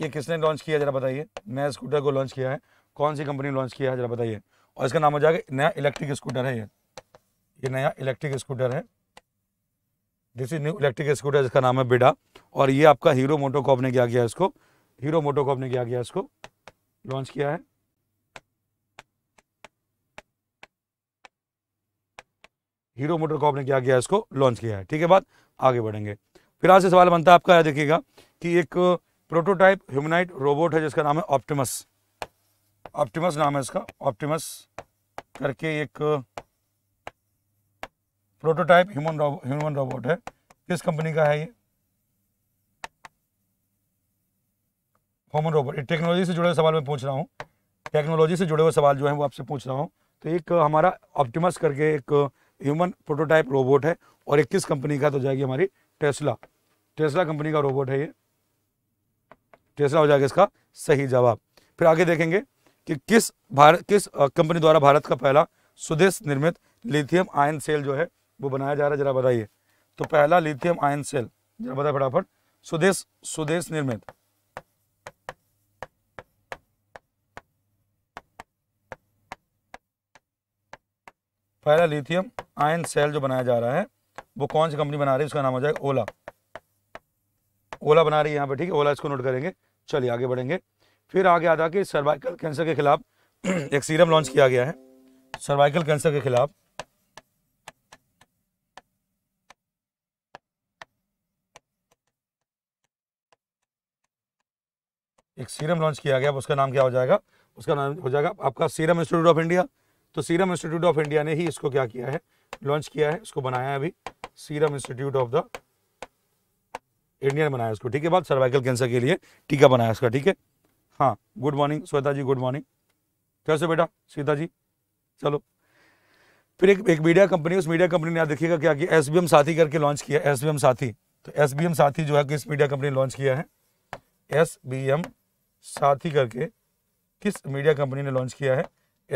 ये किसने लॉन्च किया जरा बताइए नया स्कूटर को लॉन्च किया है कौन सी कंपनी लॉन्च किया है जरा बताइए और इसका नाम हो जाएगा नया इलेक्ट्रिक स्कूटर है ये ये नया इलेक्ट्रिक स्कूटर है this is new electric scooter जिसका नाम है बिडा और ये आपका हीरो मोटोकॉप ने क्या किया इसको हीरो मोटोकॉप ने क्या किया इसको लॉन्च किया है हीरो मोटोकॉप ने क्या किया इसको लॉन्च किया है ठीक है बात आगे बढ़ेंगे फिर आज से सवाल बनता है आपका देखिएगा कि एक प्रोटोटाइप ह्यूमनाइट रोबोट है जिसका नाम है ऑप्टिमस ऑप्टिमस नाम है इसका ऑप्टिमस करके एक प्रोटोटाइप ह्यूमन ह्यूमन रोबोट है किस कंपनी का है ये ह्यूमन रोबोट टेक्नोलॉजी से जुड़े हुए सवाल मैं पूछ रहा हूँ टेक्नोलॉजी से जुड़े हुए सवाल जो है वो आपसे पूछ रहा हूँ तो एक हमारा ऑप्टिमस करके एक ह्यूमन प्रोटोटाइप रोबोट है और एक किस कंपनी का तो जाएगी हमारी टेस्ला टेस्ला कंपनी का रोबोट है ये टेस्ला हो जाएगा इसका सही जवाब फिर आगे देखेंगे कि किस भारत किस कंपनी द्वारा भारत का पहला स्वदेश निर्मित लिथियम आयन सेल जो है वो बनाया जा रहा है जरा बताइए तो पहला लिथियम आयन सेल जरा बताए फटाफट स्वदेश स्वदेश निर्मित पहला लिथियम आयन सेल जो बनाया जा रहा है वो कौन सी कंपनी बना रही है उसका नाम हो जाएगा ओला ओला बना रही है यहाँ पे ठीक है ओला इसको नोट करेंगे चलिए आगे बढ़ेंगे फिर आगे आता कि सर्वाइकल कैंसर के खिलाफ एक सीरम लॉन्च किया गया है सर्वाइकल कैंसर के खिलाफ एक सीरम लॉन्च किया गया उसका नाम क्या हो जाएगा उसका नाम हो जाएगा आपका सीरम इंस्टीट्यूट ऑफ इंडिया तो सीरम इंस्टीट्यूट ऑफ इंडिया ने ही इसको क्या किया है लॉन्च किया है इसको बनाया है अभी सीरम इंस्टीट्यूट ऑफ द ने बनाया इसको ठीक है बात सर्वाइकल कैंसर के लिए टीका बनाया इसका ठीक है हाँ good morning Shweta ji good morning कैसे बेटा सीता जी चलो फिर एक एक मीडिया कंपनी उस मीडिया कंपनी ने आप देखिएगा क्या किया एस साथी करके लॉन्च किया एस साथी तो एस साथी जो है किस मीडिया कंपनी ने लॉन्च किया है एस साथी करके किस मीडिया कंपनी ने लॉन्च किया है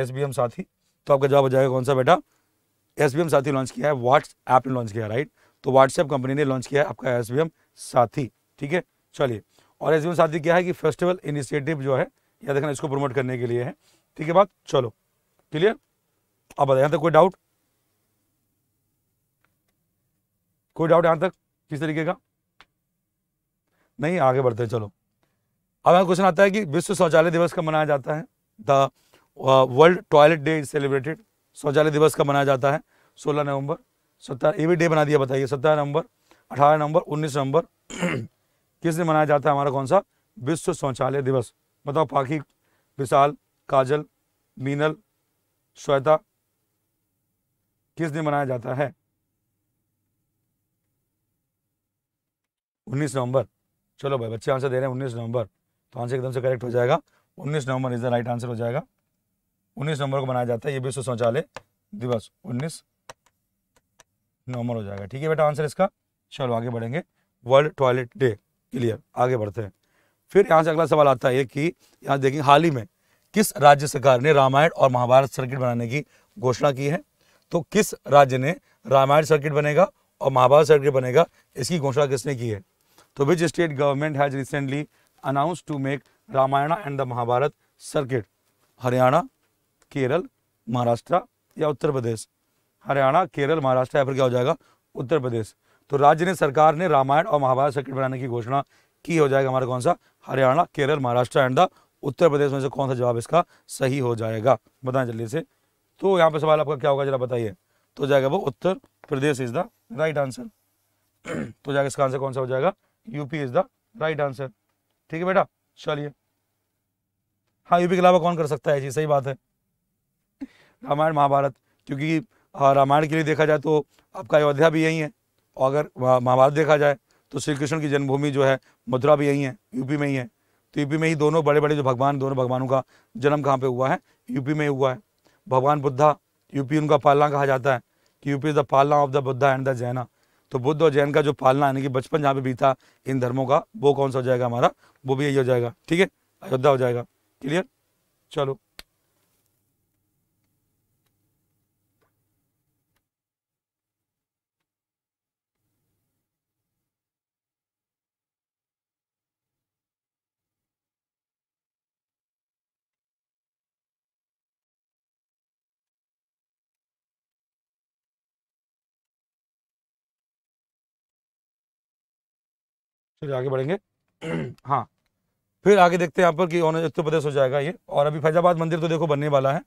एस बी एम साथी तो आपका जवाब हो जाएगा कौन सा बेटा S B M Saathi launch किया है व्हाट्सएप ने लॉन्च किया राइट तो व्हाट्सएप कंपनी ने लॉन्च किया है आपका एस बी एम साथी ठीक है चलिए और एस बी एम साथी क्या है कि फेस्टिवल इनिशिएटिव जो है या देखना इसको प्रमोट करने के लिए है ठीक है बात चलो क्लियर आप बताए यहाँ तक कोई डाउट कोई डाउट यहाँ तक किस तरीके का नहीं आगे बढ़ते चलो अब यहाँ क्वेश्चन आता है कि विश्व शौचालय दिवस कब मनाया जाता है the world toilet day is celebrated शौचालय दिवस कब मनाया जाता है 16 नवंबर सत्रह ये भी डे बना दिया बताइए सत्रह नवंबर अठारह नवंबर उन्नीस नवंबर किस दिन मनाया जाता है हमारा कौन सा विश्व शौचालय दिवस बताओ पाखी विशाल काजल मीनल श्वेता किस दिन मनाया जाता है 19 नवंबर चलो भाई बच्चे आंसर दे रहे हैं 19 नवंबर तो आंसर एकदम से करेक्ट हो जाएगा उन्नीस नवंबर इज द राइट आंसर हो जाएगा उन्नीस नवंबर को मनाया जाता है ये विश्व शौचालय दिवस उन्नीस नवंबर हो जाएगा ठीक है बेटा आंसर इसका चलो आगे बढ़ेंगे वर्ल्ड टॉयलेट डे क्लियर आगे बढ़ते हैं फिर यहाँ से अगला सवाल आता है कि यहाँ देखेंगे हाल ही में किस राज्य सरकार ने रामायण और महाभारत सर्किट बनाने की घोषणा की है तो किस राज्य ने रामायण सर्किट बनेगा और महाभारत सर्किट बनेगा इसकी घोषणा किसने की है तो which state government has recently announce to make Ramayana and the Mahabharata circuit Haryana Kerala Maharashtra या उत्तर प्रदेश हरियाणा केरल महाराष्ट्र या फिर क्या हो जाएगा उत्तर प्रदेश तो राज्य ने सरकार ने रामायण और महाभारत सर्किट बनाने की घोषणा की हो जाएगा हमारा कौन सा हरियाणा केरल महाराष्ट्र एंड द उत्तर प्रदेश में से कौन सा जवाब इसका सही हो जाएगा बताएं जल्दी से तो यहाँ पे सवाल आपका क्या होगा जरा बताइए तो जाएगा वो Uttar Pradesh is the right answer तो जाएगा इसका आंसर कौन सा हो जाएगा UP is the right answer ठीक है बेटा चलिए हाँ यूपी के अलावा कौन कर सकता है जी सही बात है रामायण महाभारत क्योंकि रामायण के लिए देखा जाए तो आपका अयोध्या भी यही है और अगर महाभारत देखा जाए तो श्री कृष्ण की जन्मभूमि जो है मथुरा भी यही है यूपी में ही है तो यूपी में ही दोनों बड़े बड़े जो भगवान दोनों भगवानों का जन्म कहाँ पे हुआ है यूपी में हुआ है भगवान बुद्धा यूपी उनका पालना कहा जाता है कि यूपी इज द पालना of the Buddha and the Jaina तो बुद्ध और जैन का जो पालना यानी कि बचपन जहाँ पे बीता इन धर्मों का वो कौन सा हो जाएगा हमारा वो भी यही हो जाएगा ठीक है अयोध्या हो जाएगा क्लियर चलो चलिए आगे बढ़ेंगे हाँ फिर आगे देखते हैं यहाँ पर कि उत्तर प्रदेश हो जाएगा ये और अभी फैजाबाद मंदिर तो देखो बनने वाला है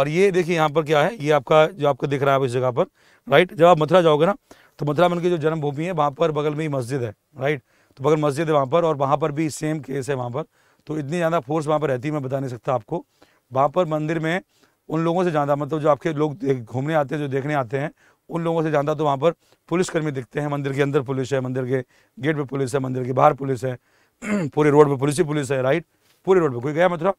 और ये देखिए यहाँ पर क्या है ये आपका जो आपको दिख रहा है इस जगह पर राइट जब आप मथुरा जाओगे ना तो मथुरा मन की जो जन्मभूमि है वहाँ पर बगल में ही मस्जिद है राइट तो बगल मस्जिद है वहाँ पर और वहाँ पर भी सेम केस है वहाँ पर तो इतनी ज़्यादा फोर्स वहाँ पर रहती है मैं बता नहीं सकता आपको वहाँ पर मंदिर में उन लोगों से ज़्यादा मतलब जो आपके लोग घूमने आते हैं जो देखने आते हैं उन लोगों से ज़्यादा तो वहाँ पर पुलिसकर्मी दिखते हैं मंदिर के अंदर पुलिस है मंदिर के गेट पे पुलिस है मंदिर के बाहर पुलिस है पूरे रोड पे पुलिस ही पुलिस है राइट पूरे रोड पे कोई गया मथुरा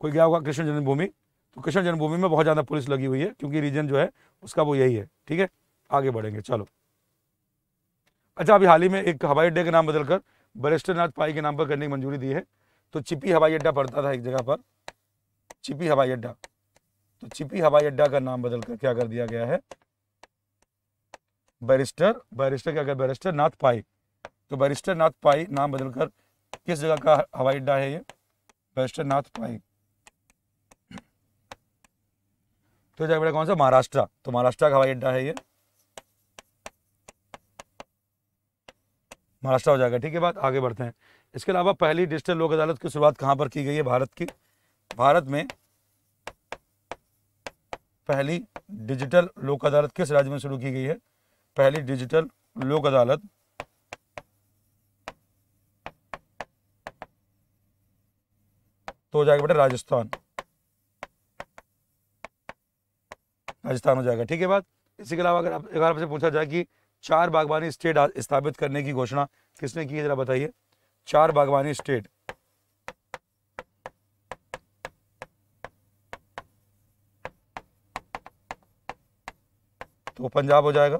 कोई गया होगा कृष्ण जन्मभूमि तो कृष्ण जन्मभूमि में बहुत ज़्यादा पुलिस लगी हुई है क्योंकि रीजन जो है उसका वो यही है ठीक है आगे बढ़ेंगे चलो अच्छा अभी हाल ही में एक हवाई अड्डे का नाम बदलकर नाथ पाई के नाम पर करने की मंजूरी दी है तो चिपी हवाई अड्डा पड़ता था एक जगह पर चिपी हवाई अड्डा तो चिपी हवाई अड्डा का नाम बदलकर क्या कर दिया गया है बैरिस्टर बैरिस्टर क्या कर बैरिस्टर नाथ पाई तो बैरिस्टर नाथ पाई नाम बदलकर किस जगह का हवाई अड्डा है ये बैरिस्टर नाथ पाई तो जगह बेटा कौन सा महाराष्ट्र तो महाराष्ट्र का हवाई अड्डा है ये महाराष्ट्र हो जाएगा ठीक है बात आगे बढ़ते हैं इसके अलावा पहली डिजिटल लोक अदालत की शुरुआत कहां पर की गई है भारत की भारत में पहली डिजिटल लोक अदालत किस राज्य में शुरू की गई है पहली डिजिटल लोक अदालत तो हो जाएगा बेटा राजस्थान राजस्थान हो जाएगा ठीक है बात इसी के अलावा अगर आप अगर आपसे पूछा जाए कि चार बागवानी स्टेट स्थापित करने की घोषणा किसने की है जरा बताइए चार बागवानी स्टेट तो पंजाब हो जाएगा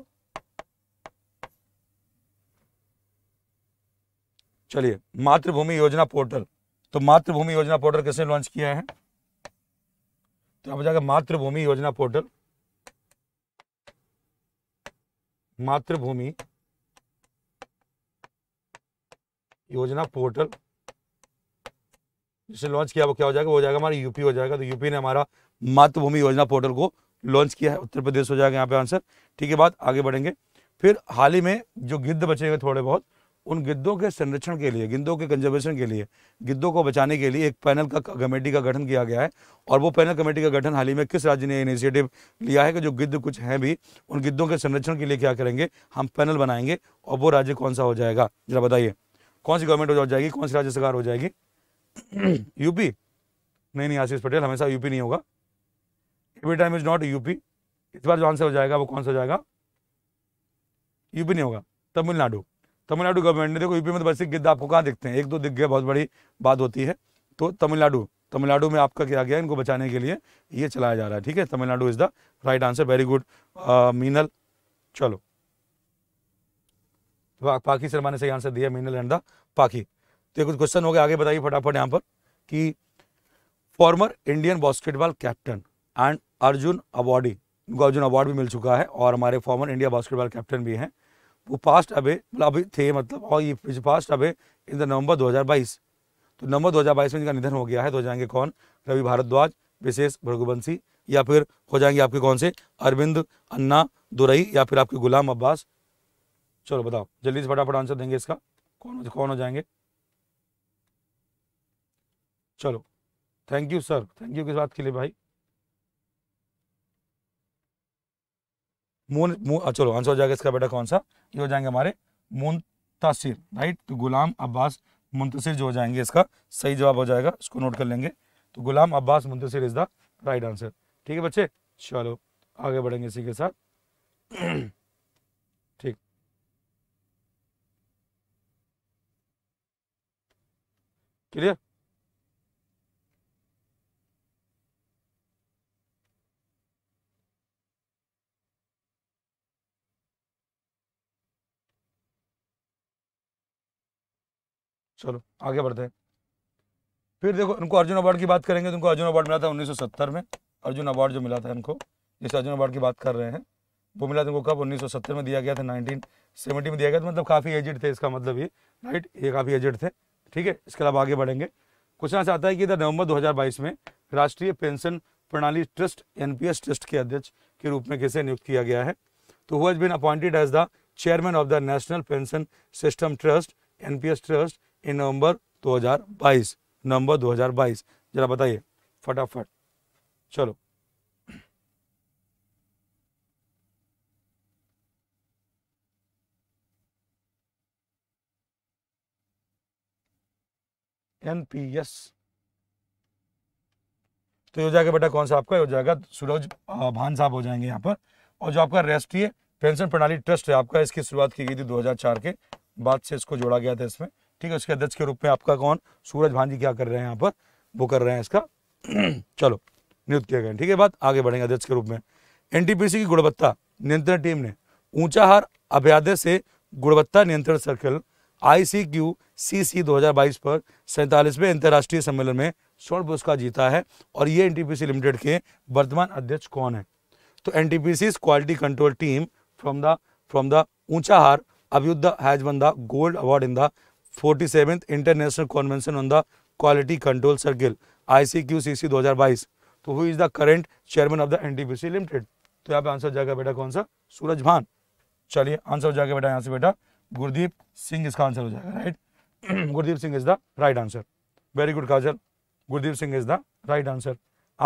चलिए मातृभूमि योजना पोर्टल तो मातृभूमि योजना पोर्टल किसने लॉन्च किया है तो आप जाकर मातृभूमि योजना पोर्टल मातृभूमि योजना पोर्टल जिसे लॉन्च किया वो क्या हो जाएगा वो हो जाएगा हमारा यूपी हो जाएगा तो यूपी ने हमारा मातृभूमि योजना पोर्टल को लॉन्च किया है उत्तर प्रदेश हो जाएगा यहाँ पे आंसर ठीक है बात आगे बढ़ेंगे फिर हाल ही में जो गिद्ध बचे हुए थोड़े बहुत उन गिद्धों के संरक्षण के लिए गिद्धों के कंजर्वेशन के लिए गिद्धों को बचाने के लिए एक पैनल का कमेटी का गठन किया गया है और वो पैनल कमेटी का गठन हाल ही में किस राज्य ने इनिशिएटिव लिया है कि जो गिद्ध कुछ हैं भी उन गिद्धों के संरक्षण के लिए क्या करेंगे हम पैनल बनाएंगे और वो राज्य कौन सा हो जाएगा जरा बताइए कौन सी गवर्नमेंट हो जाएगी कौन सी राज्य सरकार हो जाएगी यूपी नहीं नहीं आशीष पटेल हमेशा यूपी नहीं होगा every time is not UP इस बार जो आंसर हो जाएगा वो कौन सा हो जाएगा यूपी नहीं होगा तमिलनाडु तमिलनाडु गवर्नमेंट ने देखो यूपी में तो वैसे गिद्ध आपको कहाँ दिखते हैं एक दो दिख गए बहुत बड़ी बात होती है तो तमिलनाडु तमिलनाडु में आपका क्या गया इनको बचाने के लिए ये चलाया जा रहा है ठीक है Tamil Nadu is the right answer very good Meenal चलो पाकी शर्मा ने सही आंसर दिया मीनल एंड द पाकी तो कुछ क्वेश्चन हो गया आगे बताइए फटाफट यहाँ पर कि former Indian basketball captain and Arjun awardee इनको अर्जुन अवार्ड भी मिल चुका है और हमारे फॉर्मर इंडिया बास्केटबॉल कैप्टन भी हैं वो पास्ट अबे मतलब अभी थे मतलब और ये पास्ट अबे इन द नवंबर 2022 तो नवंबर 2022 में इनका निधन हो गया है तो हो जाएंगे कौन रवि भारद्वाज विशेष भृगुवंशी या फिर हो जाएंगे आपके कौन से अरविंद अन्ना दुरई या फिर आपके गुलाम अब्बास चलो बताओ जल्दी से फटाफट आंसर देंगे इसका कौन कौन हो जाएंगे चलो thank you sir thank you किस बात के लिए भाई मून मून चलो आंसर हो जाएगा इसका बेटा कौन सा ये हो जाएंगे हमारे मुंतासिर राइट तो गुलाम अब्बास मुंतसिर जो हो जाएंगे इसका सही जवाब हो जाएगा इसको नोट कर लेंगे तो Ghulam Abbas Muntasir is the right answer ठीक है बच्चे चलो आगे बढ़ेंगे इसी के साथ ठीक क्लियर चलो आगे बढ़ते हैं फिर देखो इनको अर्जुन अवार्ड की बात करेंगे तो इनको अर्जुन अवार्ड मिला था 1970 में अर्जुन अवार्ड जो मिला था इनको जिस अर्जुन अवार्ड की बात कर रहे हैं वो मिला था इनको कब 1970 में दिया गया था 1970 में दिया गया था मतलब काफ़ी एजिड थे इसका मतलब ये राइट ये काफ़ी एजिड थे ठीक है इसके अलावा आगे बढ़ेंगे क्वेश्चन ऐसा आता है कि इधर नवंबर दो में राष्ट्रीय पेंशन प्रणाली ट्रस्ट एन ट्रस्ट के अध्यक्ष के रूप में किसे नियुक्त किया गया है तो who's been appointed as the chairman of the national pension system trust N trust in November 2022 November 2022 जरा बताइए फटाफट चलो एनपीएस तो हो जाएगा बेटा कौन सा आपका हो जाएगा सूरज भान साहब हो जाएंगे यहाँ पर और जो आपका राष्ट्रीय पेंशन प्रणाली ट्रस्ट है आपका इसकी शुरुआत की गई थी 2004 के बाद से इसको जोड़ा गया था इसमें ठीक है उसके अध्यक्ष के रूप में आपका कौन सूरज भांजी क्या कर रहे हैं यहाँ पर वो कर रहे हैं इसका चलो नियुक्त किया गया ठीक है बात आगे बढ़ेंगे अध्यक्ष के रूप में एनटीपीसी की गुणवत्ता नियंत्रण टीम ने ऊंचा हार अभ्यादय से गुणवत्ता नियंत्रण circle I C Q C सी दो हजार बाईस पर सैंतालीसवें अंतर्राष्ट्रीय सम्मेलन में स्वर्ण पुरस्कार जीता है और ये एन लिमिटेड के वर्तमान अध्यक्ष कौन है तो NTPC quality control team from the from the Unchahar Abhyuday has won the gold award in the forty 47th International Convention on the Quality Control Circle ICQCC 2022 तो who is the current chairman of the NTPC limited तो यहाँ पे answer जाएगा बेटा कौन सा सूरज भान चलिए आंसर हो जाएगा बेटा यहाँ से बेटा गुरदीप सिंह इसका आंसर हो जाएगा right Gurdeep Singh is the right answer very good Kajal Gurdeep Singh is the right answer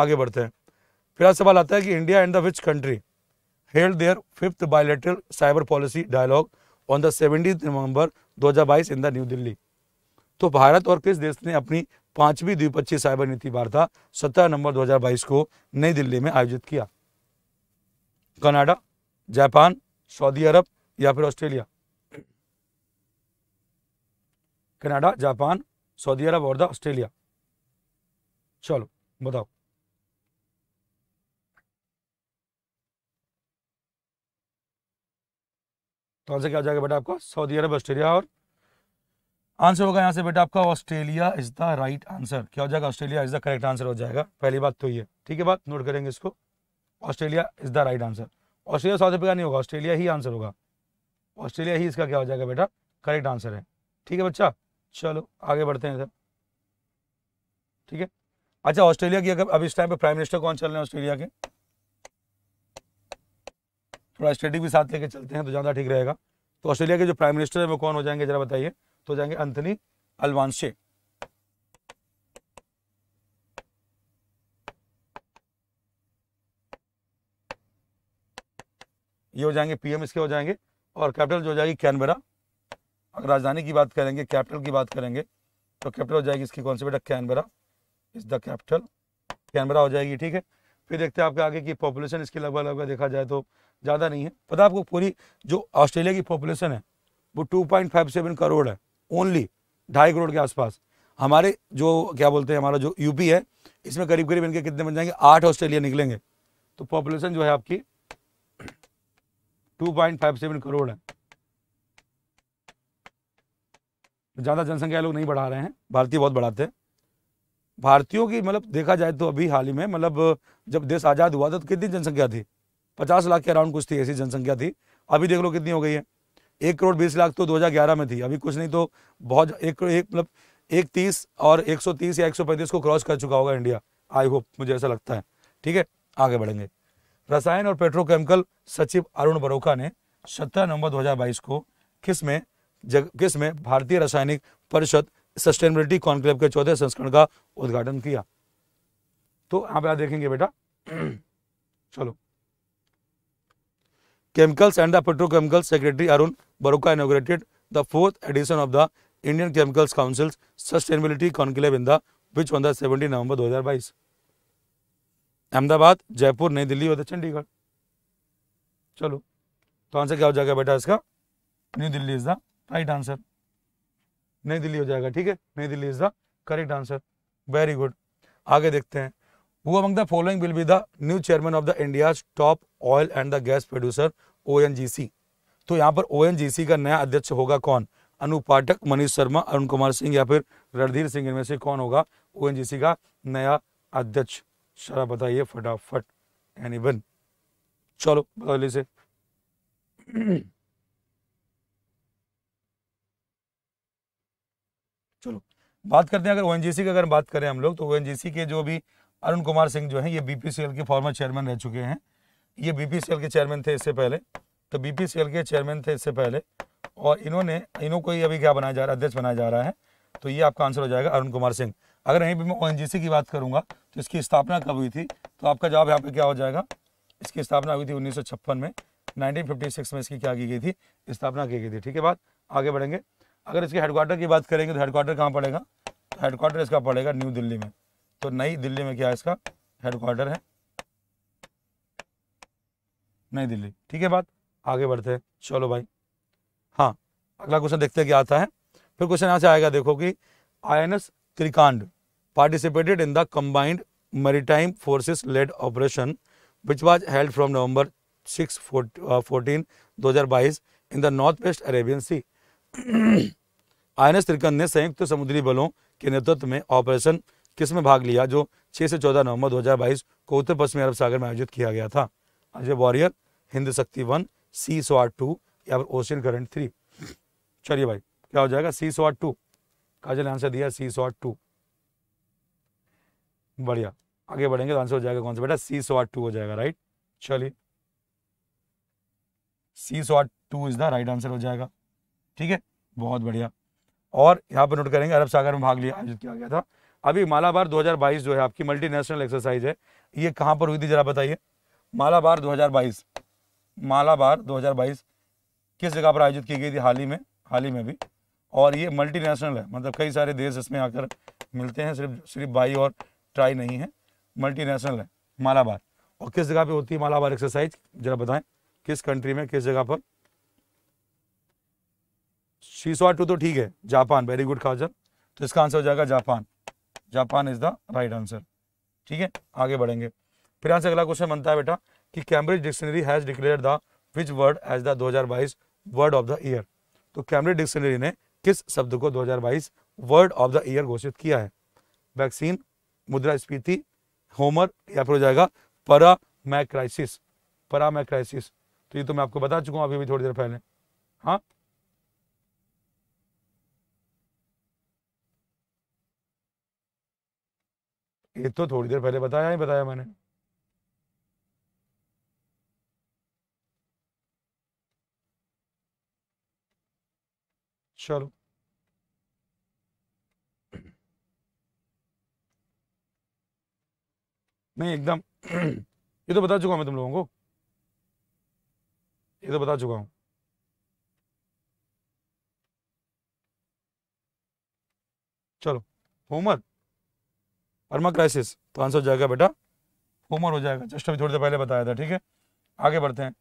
आगे बढ़ते हैं फिर सवाल आता है कि India and the which country held their fifth bilateral cyber policy dialogue on the seventeen November दो इन द न्यू दिल्ली तो भारत और किस देश ने अपनी पांचवी द्विपक्षीय साइबर नीति वार्ता 17 नवंबर 2022 को नई दिल्ली में आयोजित किया कनाडा जापान सऊदी अरब या फिर Australia Canada Japan Saudi Arabia और द ऑस्ट्रेलिया चलो बताओ तो आंसर क्या हो जाएगा बेटा आपका सऊदी अरब ऑस्ट्रेलिया और आंसर होगा यहाँ से बेटा आपका Australia is the right answer क्या हो जाएगा Australia is the correct answer हो जाएगा पहली बात तो ये ठीक है बात नोट करेंगे इसको Australia is the right answer Australia South Africa नहीं होगा ऑस्ट्रेलिया ही आंसर होगा ऑस्ट्रेलिया ही इसका क्या हो जाएगा बेटा करेक्ट आंसर है ठीक है बच्चा चलो आगे बढ़ते हैं सर ठीक है अच्छा ऑस्ट्रेलिया की अगर अब इस टाइम पे प्राइम मिनिस्टर कौन चल रहे हैं ऑस्ट्रेलिया के थोड़ा स्टडी भी साथ लेके चलते हैं तो ज़्यादा ठीक रहेगा तो ऑस्ट्रेलिया के जो प्राइम मिनिस्टर है वो कौन हो जाएंगे जरा बताइए तो जाएंगे अंथनी अलवानशे ये हो जाएंगे पीएम इसके हो जाएंगे और कैपिटल जो हो जाएगी कैनबरा अगर राजधानी की बात करेंगे कैपिटल की बात करेंगे तो कैपिटल हो जाएगी इसकी कौन सी बेटा Canberra is the capital Canberra हो जाएगी ठीक है फिर देखते हैं आपके आगे की पॉपुलेशन इसकी लगभग लगभग देखा जाए तो ज़्यादा नहीं है पता आपको पूरी जो ऑस्ट्रेलिया की पॉपुलेशन है वो 2.57 करोड़ है ओनली ढाई करोड़ के आसपास हमारे जो क्या बोलते हैं हमारा जो यूपी है इसमें करीब करीब इनके कितने बन जाएंगे आठ ऑस्ट्रेलिया निकलेंगे तो पॉपुलेशन जो है आपकी 2.57 करोड़ है ज़्यादा जनसंख्या लोग नहीं बढ़ा रहे हैं भारतीय बहुत बढ़ाते हैं भारतीयों की मतलब देखा जाए तो अभी हाल ही में मतलब जब देश आज़ाद हुआ था तो कितनी जनसंख्या थी पचास लाख के अराउंड कुछ थी ऐसी जनसंख्या थी अभी देख लो कितनी हो गई है एक करोड़ बीस लाख तो ग्यारह में थी अभी कुछ नहीं तो बहुत एक एक मतलब एक तीस और एक सौ तीस या एक सौ पैंतीस को क्रॉस कर चुका होगा इंडिया आई होप मुझे ऐसा लगता है ठीक है आगे बढ़ेंगे रसायन और पेट्रोकेमिकल सचिव अरुण बरोखा ने सत्रह नवंबर दो को किस में जग किस में भारतीय रासायनिक परिषद सस्टेनेबिलिटी कॉन्क्लेव के चौथे संस्करण का उद्घाटन किया तो यहाँ पे आप देखेंगे बेटा चलो Chemicals and the Petrochemicals Secretary Arun Baruka inaugurated the fourth edition of the Indian Chemicals Council's Sustainability Conclave in the which on the 17 November 2022. Ahmedabad Jaipur नई दिल्ली और चंडीगढ़ चलो तो आंसर क्या हो जाएगा बेटा इसका new Delhi is the right answer नई दिल्ली हो जाएगा ठीक है नई Delhi is the correct answer very good आगे देखते हैं Who among the following will be the new chairman of the India's top oil and the gas producer ONGC? तो यहाँ पर ONGC का नया अध्यक्ष होगा कौन अनूप पाठक मनीष शर्मा अरुण कुमार सिंह या फिर रणधीर सिंह इनमें से कौन होगा ओएनजीसी का नया अध्यक्ष शराब बताइए फटाफट एनी वन चलो बताओ से चलो बात करते हैं अगर ओएनजीसी की अगर बात करें हम लोग तो ओएनजीसी के जो भी अरुण कुमार सिंह जो है ये बीपीसीएल के फॉर्मर चेयरमैन रह चुके हैं ये बीपीसीएल के चेयरमैन थे इससे पहले तो बीपीसीएल के चेयरमैन थे इससे पहले और इन्होंने इन्हों को ही अभी क्या बनाया जा रहा है अध्यक्ष बनाया जा रहा है तो ये आपका आंसर हो जाएगा अरुण कुमार सिंह अगर यहीं पर मैं ओ की बात करूँगा तो इसकी स्थापना कब हुई थी तो आपका जवाब यहाँ पर क्या हो जाएगा इसकी स्थापना हुई थी उन्नीस में 1956 में इसकी क्या की गई थी स्थापना की गई थी ठीक है बात आगे बढ़ेंगे अगर इसके हेडक्वार्टर की बात करेंगे तो हेडक्वार्टर कहाँ पड़ेगा तो हेडक्वार्टर इसका पड़ेगा न्यू दिल्ली में तो नई दिल्ली में क्या है इसका हेडक्वार्टर है नई दिल्ली ठीक है बात आगे बढ़ते हैं चलो भाई हाँ अगला क्वेश्चन देखते हैं क्या आता है फिर क्वेश्चन यहाँ से आएगा देखो कि INS Trikand participated participated in the combined maritime forces led operation which was held from november 6 14 2022 in the northwest arabian sea INS Trikand ने संयुक्त समुद्री बलों के नेतृत्व में ऑपरेशन में भाग लिया जो 6 से 14 नवंबर 2022 को उत्तर पश्चिमी अरब सागर में आयोजित किया गया था अजय वॉरियर हिंद शक्ति वन सी स्वाट टू या फिर ओशियन करंट थ्री चलिए भाई क्या हो जाएगा सी स्वाट टू काजल आंसर दिया सी स्वाट टू बढ़िया आगे बढ़ेंगे तो आंसर हो जाएगा कौन सा बेटा सी स्वाट टू हो जाएगा राइट चलिए C swat two is the right answer हो जाएगा ठीक है बहुत बढ़िया और यहाँ पर नोट करेंगे अरब सागर में भाग लिया आयोजित किया गया था अभी मालाबार 2022 जो है आपकी मल्टीनेशनल एक्सरसाइज है ये कहाँ पर हुई थी जरा बताइए मालाबार 2022 मालाबार 2022 किस जगह पर आयोजित की गई थी हाल ही में हाल ही में भी और ये मल्टीनेशनल है मतलब कई सारे देश इसमें आकर मिलते हैं सिर्फ सिर्फ बाई और ट्राई नहीं है मल्टीनेशनल है मालाबार और किस जगह पर होती है मालाबार एक्सरसाइज जरा बताएं किस कंट्री में किस जगह पर शीशवा टू तो ठीक है जापान वेरी गुड खाजर तो इसका आंसर हो जाएगा Japan Japan is the right answer ठीक है आगे बढ़ेंगे फिर यहाँ से अगला क्वेश्चन बनता है बेटा कि Cambridge dictionary has declare the which word as the 2022 word of the year तो कैम्ब्रिज डिक्शनरी ने किस शब्द को 2022 वर्ड ऑफ द ईयर घोषित किया है वैक्सीन मुद्रा स्फीति होमर या फिर हो जाएगा परा मैक्राइसिस परा मैक्राइसिस तो ये तो मैं आपको बता चुका हूँ अभी भी थोड़ी देर पहले हाँ ये तो थोड़ी देर पहले बताया ही बताया मैंने चलो नहीं एकदम ये तो बता चुका हूं मैं तुम लोगों को ये तो बता चुका हूं चलो होमवर्क वर्मा क्राइसिस तो आंसर हो जाएगा बेटा कोमर हो जाएगा जस्ट अभी थोड़ी देर पहले बताया था ठीक है आगे बढ़ते हैं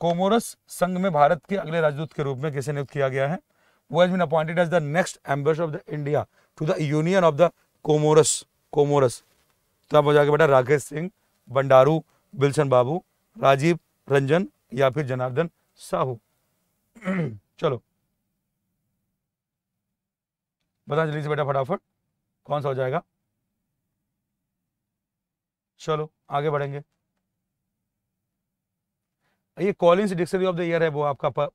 कोमोरस संघ में भारत के अगले राजदूत के रूप में किसे नियुक्त किया गया है वो has been appointed as the next ambassador of the India to the Union of the Comoros Comoros तो आप हो जाएगा बेटा राकेश सिंह बंडारू बिल्सन बाबू राजीव रंजन या फिर जनार्दन साहू चलो बता जल्दी से बेटा फटाफट कौन सा हो जाएगा चलो आगे बढ़ेंगे ये Collins dictionary of the year है वो आपका पर,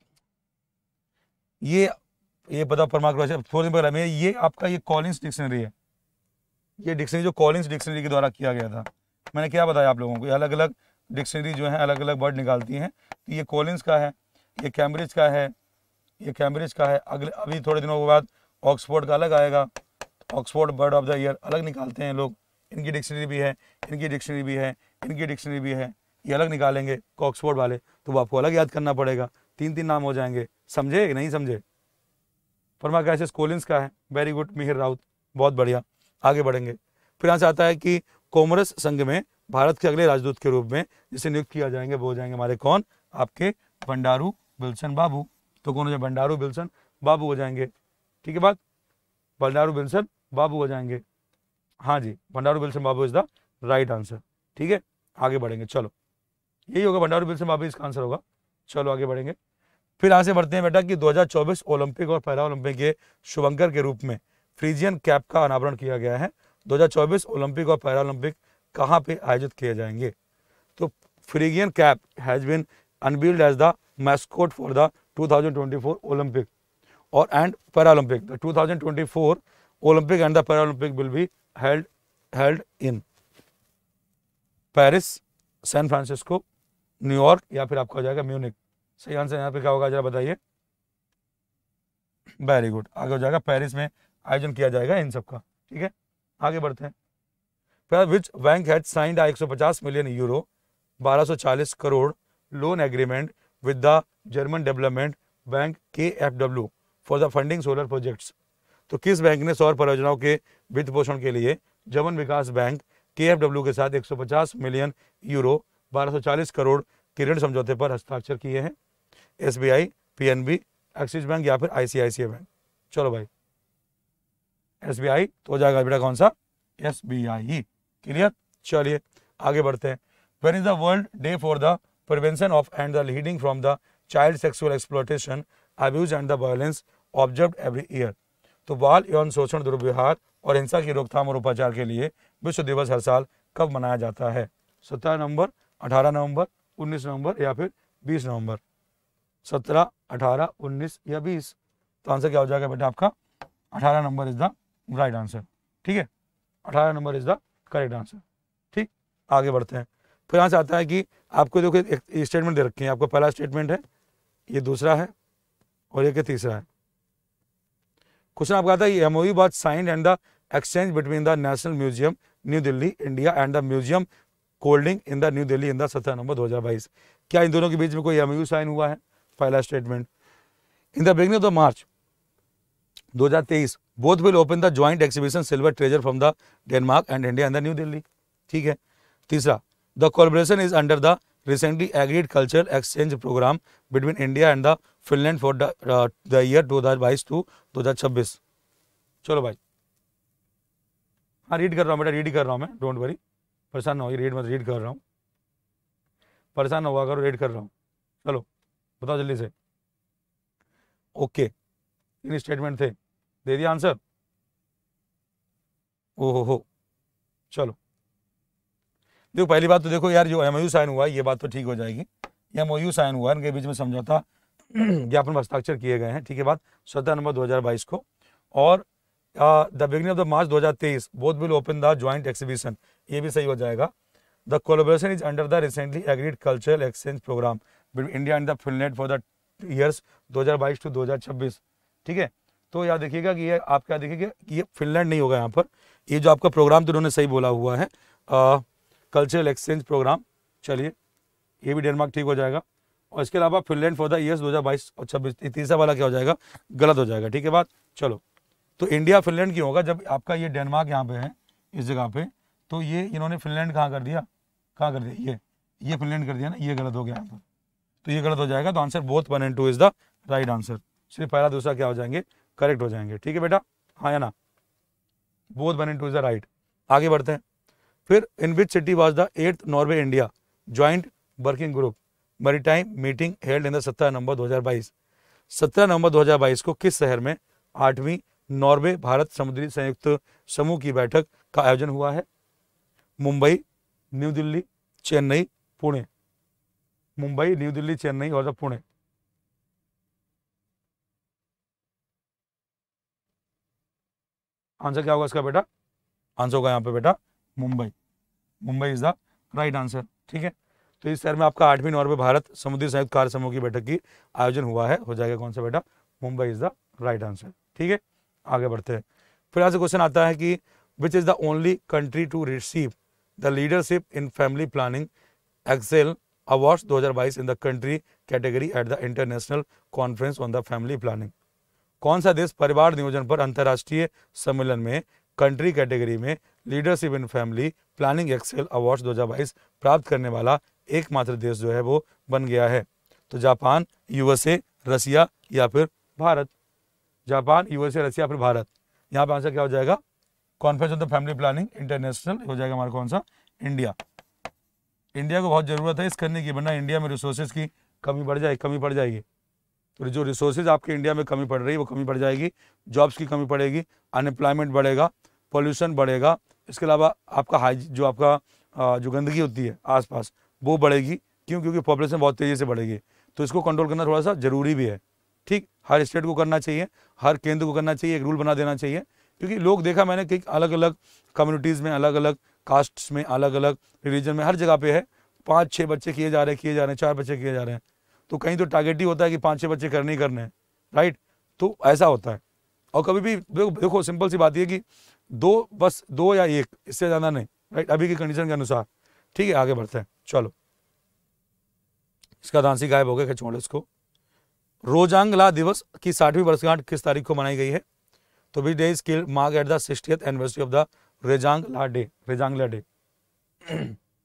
ये ये बताओ परमाक्रम थोड़ी दिन पहले ये आपका ये कॉलिंग्स डिक्शनरी है ये डिक्शनरी जो कॉलिंग्स डिक्शनरी के द्वारा किया गया था मैंने क्या बताया आप लोगों को ये अलग अलग डिक्शनरी जो है अलग अलग वर्ड निकालती हैं तो ये कॉलिंस का है ये कैम्ब्रिज का है ये कैम्ब्रिज का है अगले अभी थोड़े दिनों के बाद ऑक्सफोर्ड का अलग आएगा Oxford word of the year अलग निकालते हैं लोग इनकी डिक्शनरी भी है इनकी डिक्शनरी भी है इनकी डिक्शनरी भी है ये अलग निकालेंगे कॉक्सफोर्ड वाले तो वो आपको अलग याद करना पड़ेगा तीन तीन नाम हो जाएंगे समझे कि नहीं समझे फर्मा कैसे स्कोलिंस का है वेरी गुड मिहिर राउत बहुत बढ़िया आगे बढ़ेंगे फिर यहाँ से आता है कि कॉमर्स संघ में भारत के अगले राजदूत के रूप में जिसे नियुक्त किया जाएंगे वो हो जाएंगे हमारे कौन आपके भंडारू बिल्सन बाबू तो कौन हो जाए भंडारू बिल्सन बाबू हो जाएंगे ठीक है बात बंडारू बिल्सन बाबू हो जाएंगे हाँ जी Bhandaru Wilson Babu is the right answer ठीक है आगे बढ़ेंगे चलो यही होगा भंडारू बिलसन बाबू इसका आंसर होगा चलो आगे बढ़ेंगे फिर आंसर बढ़ते हैं बेटा कि 2024 ओलंपिक और पैरा ओलंपिक के शुभंकर के रूप में फ्रीजियन कैप का अनावरण किया गया है चौबीस ओलंपिक और ओलंपिक कहाँ पे आयोजित किए जाएंगे तो Phrygian cap has been unveiled as the mascot for the four Olympic और and Paralympic the four Olympic and the Olympic will be held held in Paris San Francisco New York या फिर आपका हो जाएगा म्यूनिक सही आंसर यहाँ पे क्या होगा जरा बताइए वेरी गुड आगे हो जाएगा पेरिस में आयोजन किया जाएगा इन सब का ठीक है आगे बढ़ते हैं फिर विच बैंक हैड साइंड एक सौ million euro 1240 crore loan agreement with the German development bank K F W for the funding solar projects तो किस बैंक ने सौर परियोजनाओं के वित्त पोषण के लिए जमन विकास बैंक के के साथ 150 मिलियन यूरो 1240 करोड़ के ऋण समझौते पर हस्ताक्षर किए हैं S B I P N B Axis bank या फिर आई बैंक चलो भाई एस बी आई तो जाएगा बेटा कौन सा एस बी आई क्लियर चलिए आगे बढ़ते हैं when is the world day for the prevention of and the leading from the child sexual exploitation abuse and the violence observe every year तो बाल एवं शोषण दुर्व्यवहार और हिंसा की रोकथाम और उपचार के लिए विश्व दिवस हर साल कब मनाया जाता है सत्रह नवंबर अठारह नवंबर उन्नीस नवंबर या फिर बीस नवंबर सत्रह अठारह उन्नीस या बीस तो आंसर क्या हो जाएगा बेटा आपका अठारह number is the right answer ठीक है अठारह number is the correct answer ठीक आगे बढ़ते हैं फिर यहाँ से आता है कि आपको देखो एक स्टेटमेंट दे रखे हैं आपको पहला स्टेटमेंट है ये दूसरा है और ये के तीसरा है क्वेश्चन आपका है एमओयू बात sign and the exchange between the national museum New Delhi India and the museum Kolding in the New Delhi in the सत्रह नवंबर दो क्या इन दोनों के बीच में कोई एमओयू साइन हुआ है पहला statement in the beginning of the March 2023 both will open the joint exhibition silver treasure from the Denmark and India and the New Delhi ठीक है तीसरा the collaboration is under the recently agreed culture exchange program between India and the Finland for the year दो हज़ार बाईस to दो हज़ार छब्बीस चलो भाई हाँ रीड कर रहा हूँ बेटा रीड कर रहा हूँ मैं डोंट वरी परेशान ना हो रीड मत रीड कर रहा हूँ परेशान ना हुआ करो रीड कर रहा हूँ चलो बताओ जल्दी से ओके तीन स्टेटमेंट थे दे दिया आंसर ओहो हो चलो देखो पहली बात तो देखो यार जो एम साइन हुआ ये बात तो ठीक हो जाएगी एम साइन हुआ इनके बीच में समझौता ज्ञापन हस्ताक्षर किए गए हैं ठीक है बात सत्रह नवंबर बाईस को और the beginning of the March दो हज़ार तेईस both will open the joint exhibition ये भी सही हो जाएगा the collaboration is under the recently agreed cultural exchange program between India and the Finland for the years 2022 to 2026 ठीक है तो याद देखिएगा कि ये आप क्या देखिएगा कि ये फिनलैंड नहीं होगा यहाँ पर ये जो आपका प्रोग्राम तो उन्होंने सही बोला हुआ है कल्चरल एक्सचेंज प्रोग्राम चलिए ये भी डेनमार्क ठीक हो जाएगा और इसके अलावा फिनलैंड फॉर द ईयर्स बाईस और छब्बीस तीसरा वाला क्या हो जाएगा गलत हो जाएगा ठीक है बात चलो तो इंडिया फिनलैंड क्यों होगा जब आपका ये डेनमार्क यहाँ पे है इस जगह पे तो ये इन्होंने फिनलैंड कहाँ कर दिया कहाँ कर दिया ये ये फिनलैंड कर दिया ना ये गलत हो गया यहाँ तो ये गलत हो जाएगा तो answer both one and two is the right answer सिर्फ पहला दूसरा क्या हो जाएंगे करेक्ट हो जाएंगे ठीक है बेटा हाँ या ना both one and two is the right आगे बढ़ते हैं फिर in which city was the eighth Norway India joint working group maritime meeting held in the दो नवंबर बाईस सत्रह नवंबर दो हजार बाईस को किस शहर में आठवीं नॉर्वे भारत समुद्री संयुक्त समूह की बैठक का आयोजन हुआ है मुंबई न्यू दिल्ली चेन्नई पुणे मुंबई न्यू दिल्ली चेन्नई और पुणे आंसर क्या होगा इसका बेटा आंसर होगा यहाँ पे बेटा Mumbai Mumbai is the right answer ठीक है तो इस शहर में आपका आठवीं नॉर्वे भारत समुद्री संयुक्त कार्य समूह की बैठक की आयोजन हुआ है हो जाएगा कौन सा बेटा Mumbai is the right answer ठीक है आगे बढ़ते हैं फिर यहाँ से क्वेश्चन आता है कि which is the only country to receive the leadership in family planning excel awards 2022 in the country category at the international conference on the family planning कौन सा देश परिवार नियोजन पर अंतर्राष्ट्रीय सम्मेलन में कंट्री कैटेगरी में leadership in family planning excel awards 2022 प्राप्त करने वाला एकमात्र देश जो है वो बन गया है तो जापान यूएसए रसिया या फिर भारत जापान यूएसए रसिया फिर भारत यहाँ पे आंसर क्या हो जाएगा conference of the family planning international हो जाएगा हमारा कौन सा इंडिया इंडिया को बहुत ज़रूरत है इस करने की वरना इंडिया में रिसोर्सेज की कमी बढ़ जाए कमी पड़ जाएगी तो जो रिसोर्सेज आपके इंडिया में कमी पड़ रही है वो कमी पड़ जाएगी जॉब्स की कमी पड़ेगी अनएम्प्लॉयमेंट बढ़ेगा पॉल्यूशन बढ़ेगा इसके अलावा आपका हाइज जो आपका जो गंदगी होती है आसपास वो बढ़ेगी क्यों क्योंकि पॉपुलेशन बहुत तेज़ी से बढ़ेगी तो इसको कंट्रोल करना थोड़ा सा ज़रूरी भी है ठीक हर स्टेट को करना चाहिए हर केंद्र को करना चाहिए एक रूल बना देना चाहिए क्योंकि लोग देखा मैंने कि अलग अलग कम्युनिटीज़ में अलग अलग कास्ट्स में अलग अलग रिलीजन में हर जगह पे है पाँच छः बच्चे किए जा रहे हैं किए जा रहे हैं चार बच्चे किए जा रहे हैं तो कहीं तो टारगेट ही होता है कि पाँच छः बच्चे करने ही करने हैं राइट तो ऐसा होता है और कभी भी देखो देखो सिंपल सी बात यह कि दो बस दो या एक इससे ज़्यादा नहीं राइट अभी की कंडीशन के अनुसार ठीक है आगे बढ़ते हैं चलो इसका दांसी गायब हो गया छोड़ इसको रोजांगला दिवस की साठवीं वर्षगांठ किस तारीख को मनाई गई है तो B day skill mark at sixty anniversary of the Rezang La day Rezang La day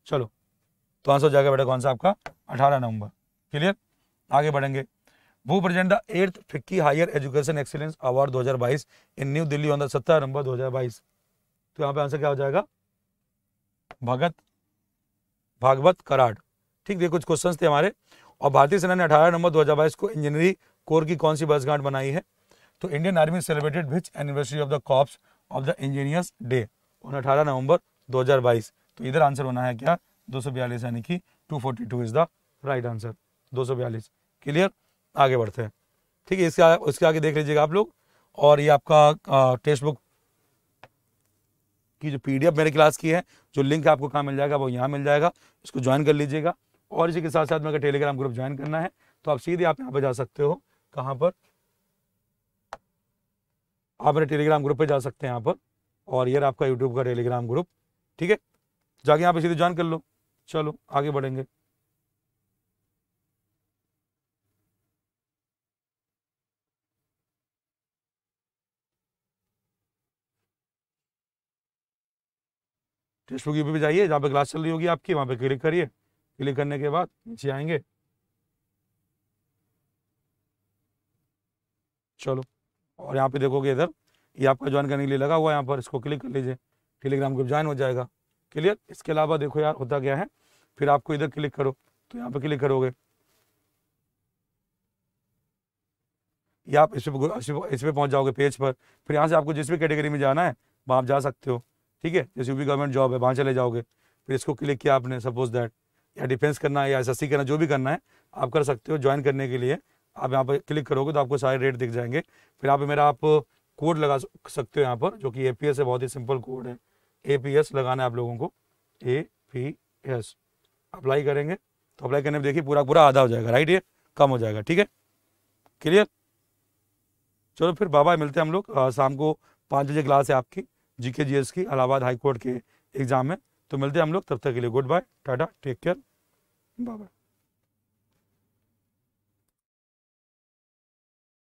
चलो तो आंसर जाएगा बेटा कौन सा आपका अठारह नवंबर क्लियर आगे बढ़ेंगे वो present the eighth FICCI higher education excellence award 2022 in New Delhi on the सत्रह नवंबर 2022 तो यहाँ पे आंसर क्या हो जाएगा भगत भागवत कराड ठीक ये कुछ क्वेश्चन थे हमारे और भारतीय सेना ने अठारह नवंबर दो हज़ार बाईस को इंजीनियरिंग कोर की कौन सी बसगांठ बनाई है तो Indian army celebrated which anniversary of the corps of the engineers day अठारह नवंबर 2022 तो इधर आंसर होना है क्या 242 यानी कि 242 is the right answer 242 clear आगे बढ़ते हैं ठीक है इसके आगे देख लीजिएगा आप लोग और ये आपका टेक्स्ट बुक की जो पी मेरे क्लास की है जो लिंक आपको कहाँ मिल जाएगा वो यहाँ मिल जाएगा इसको ज्वाइन कर लीजिएगा और इसी के साथ साथ मेरा टेलीग्राम ग्रुप ज्वाइन करना है तो आप सीधे आप यहाँ पर जा सकते हो कहाँ पर आप मेरे टेलीग्राम ग्रुप पे जा सकते हैं यहाँ पर और यार आपका यूट्यूब का टेलीग्राम ग्रुप ठीक है जाके यहाँ पे सीधे ज्वाइन कर लो चलो आगे बढ़ेंगे विष्णु की पे जाइए जहाँ पे क्लास चल रही होगी आपकी वहाँ पे क्लिक करिए क्लिक करने के बाद नीचे आएंगे चलो और यहाँ पे देखोगे इधर ये आपका ज्वाइन करने के लिए लगा हुआ है यहाँ पर इसको क्लिक कर लीजिए टेलीग्राम ग्रुप ज्वाइन हो जाएगा क्लियर इसके अलावा देखो यार होता क्या है फिर आपको इधर क्लिक करो तो यहाँ पे क्लिक करोगे या आप इस पर इस पर पहुँच जाओगे पेज पर फिर यहाँ से आपको जिस भी कैटेगरी में जाना है वहाँ आप जा सकते हो ठीक है जैसे यूपी गवर्नमेंट जॉब है वहाँ चले जाओगे फिर इसको क्लिक किया आपने सपोज दैट या डिफेंस करना है या एस करना जो भी करना है आप कर सकते हो ज्वाइन करने के लिए आप यहाँ पर क्लिक करोगे तो आपको सारे रेट दिख जाएंगे फिर आप मेरा आप कोड लगा सकते हो यहाँ पर जो कि ए है बहुत ही सिंपल कोड है ए लगाना है आप लोगों को ए पी एस अप्लाई करेंगे तो अप्लाई करने में देखिए पूरा पूरा आधा हो जाएगा राइट ये कम हो जाएगा ठीक है क्लियर चलो फिर बाबा मिलते हैं हम लोग शाम को पाँच बजे क्लास है आपकी जी के जी एस की इलाहाबाद हाईकोर्ट के एग्ज़ाम में तो मिलते हैं हम लोग तब तक के लिए good bye tata take care bye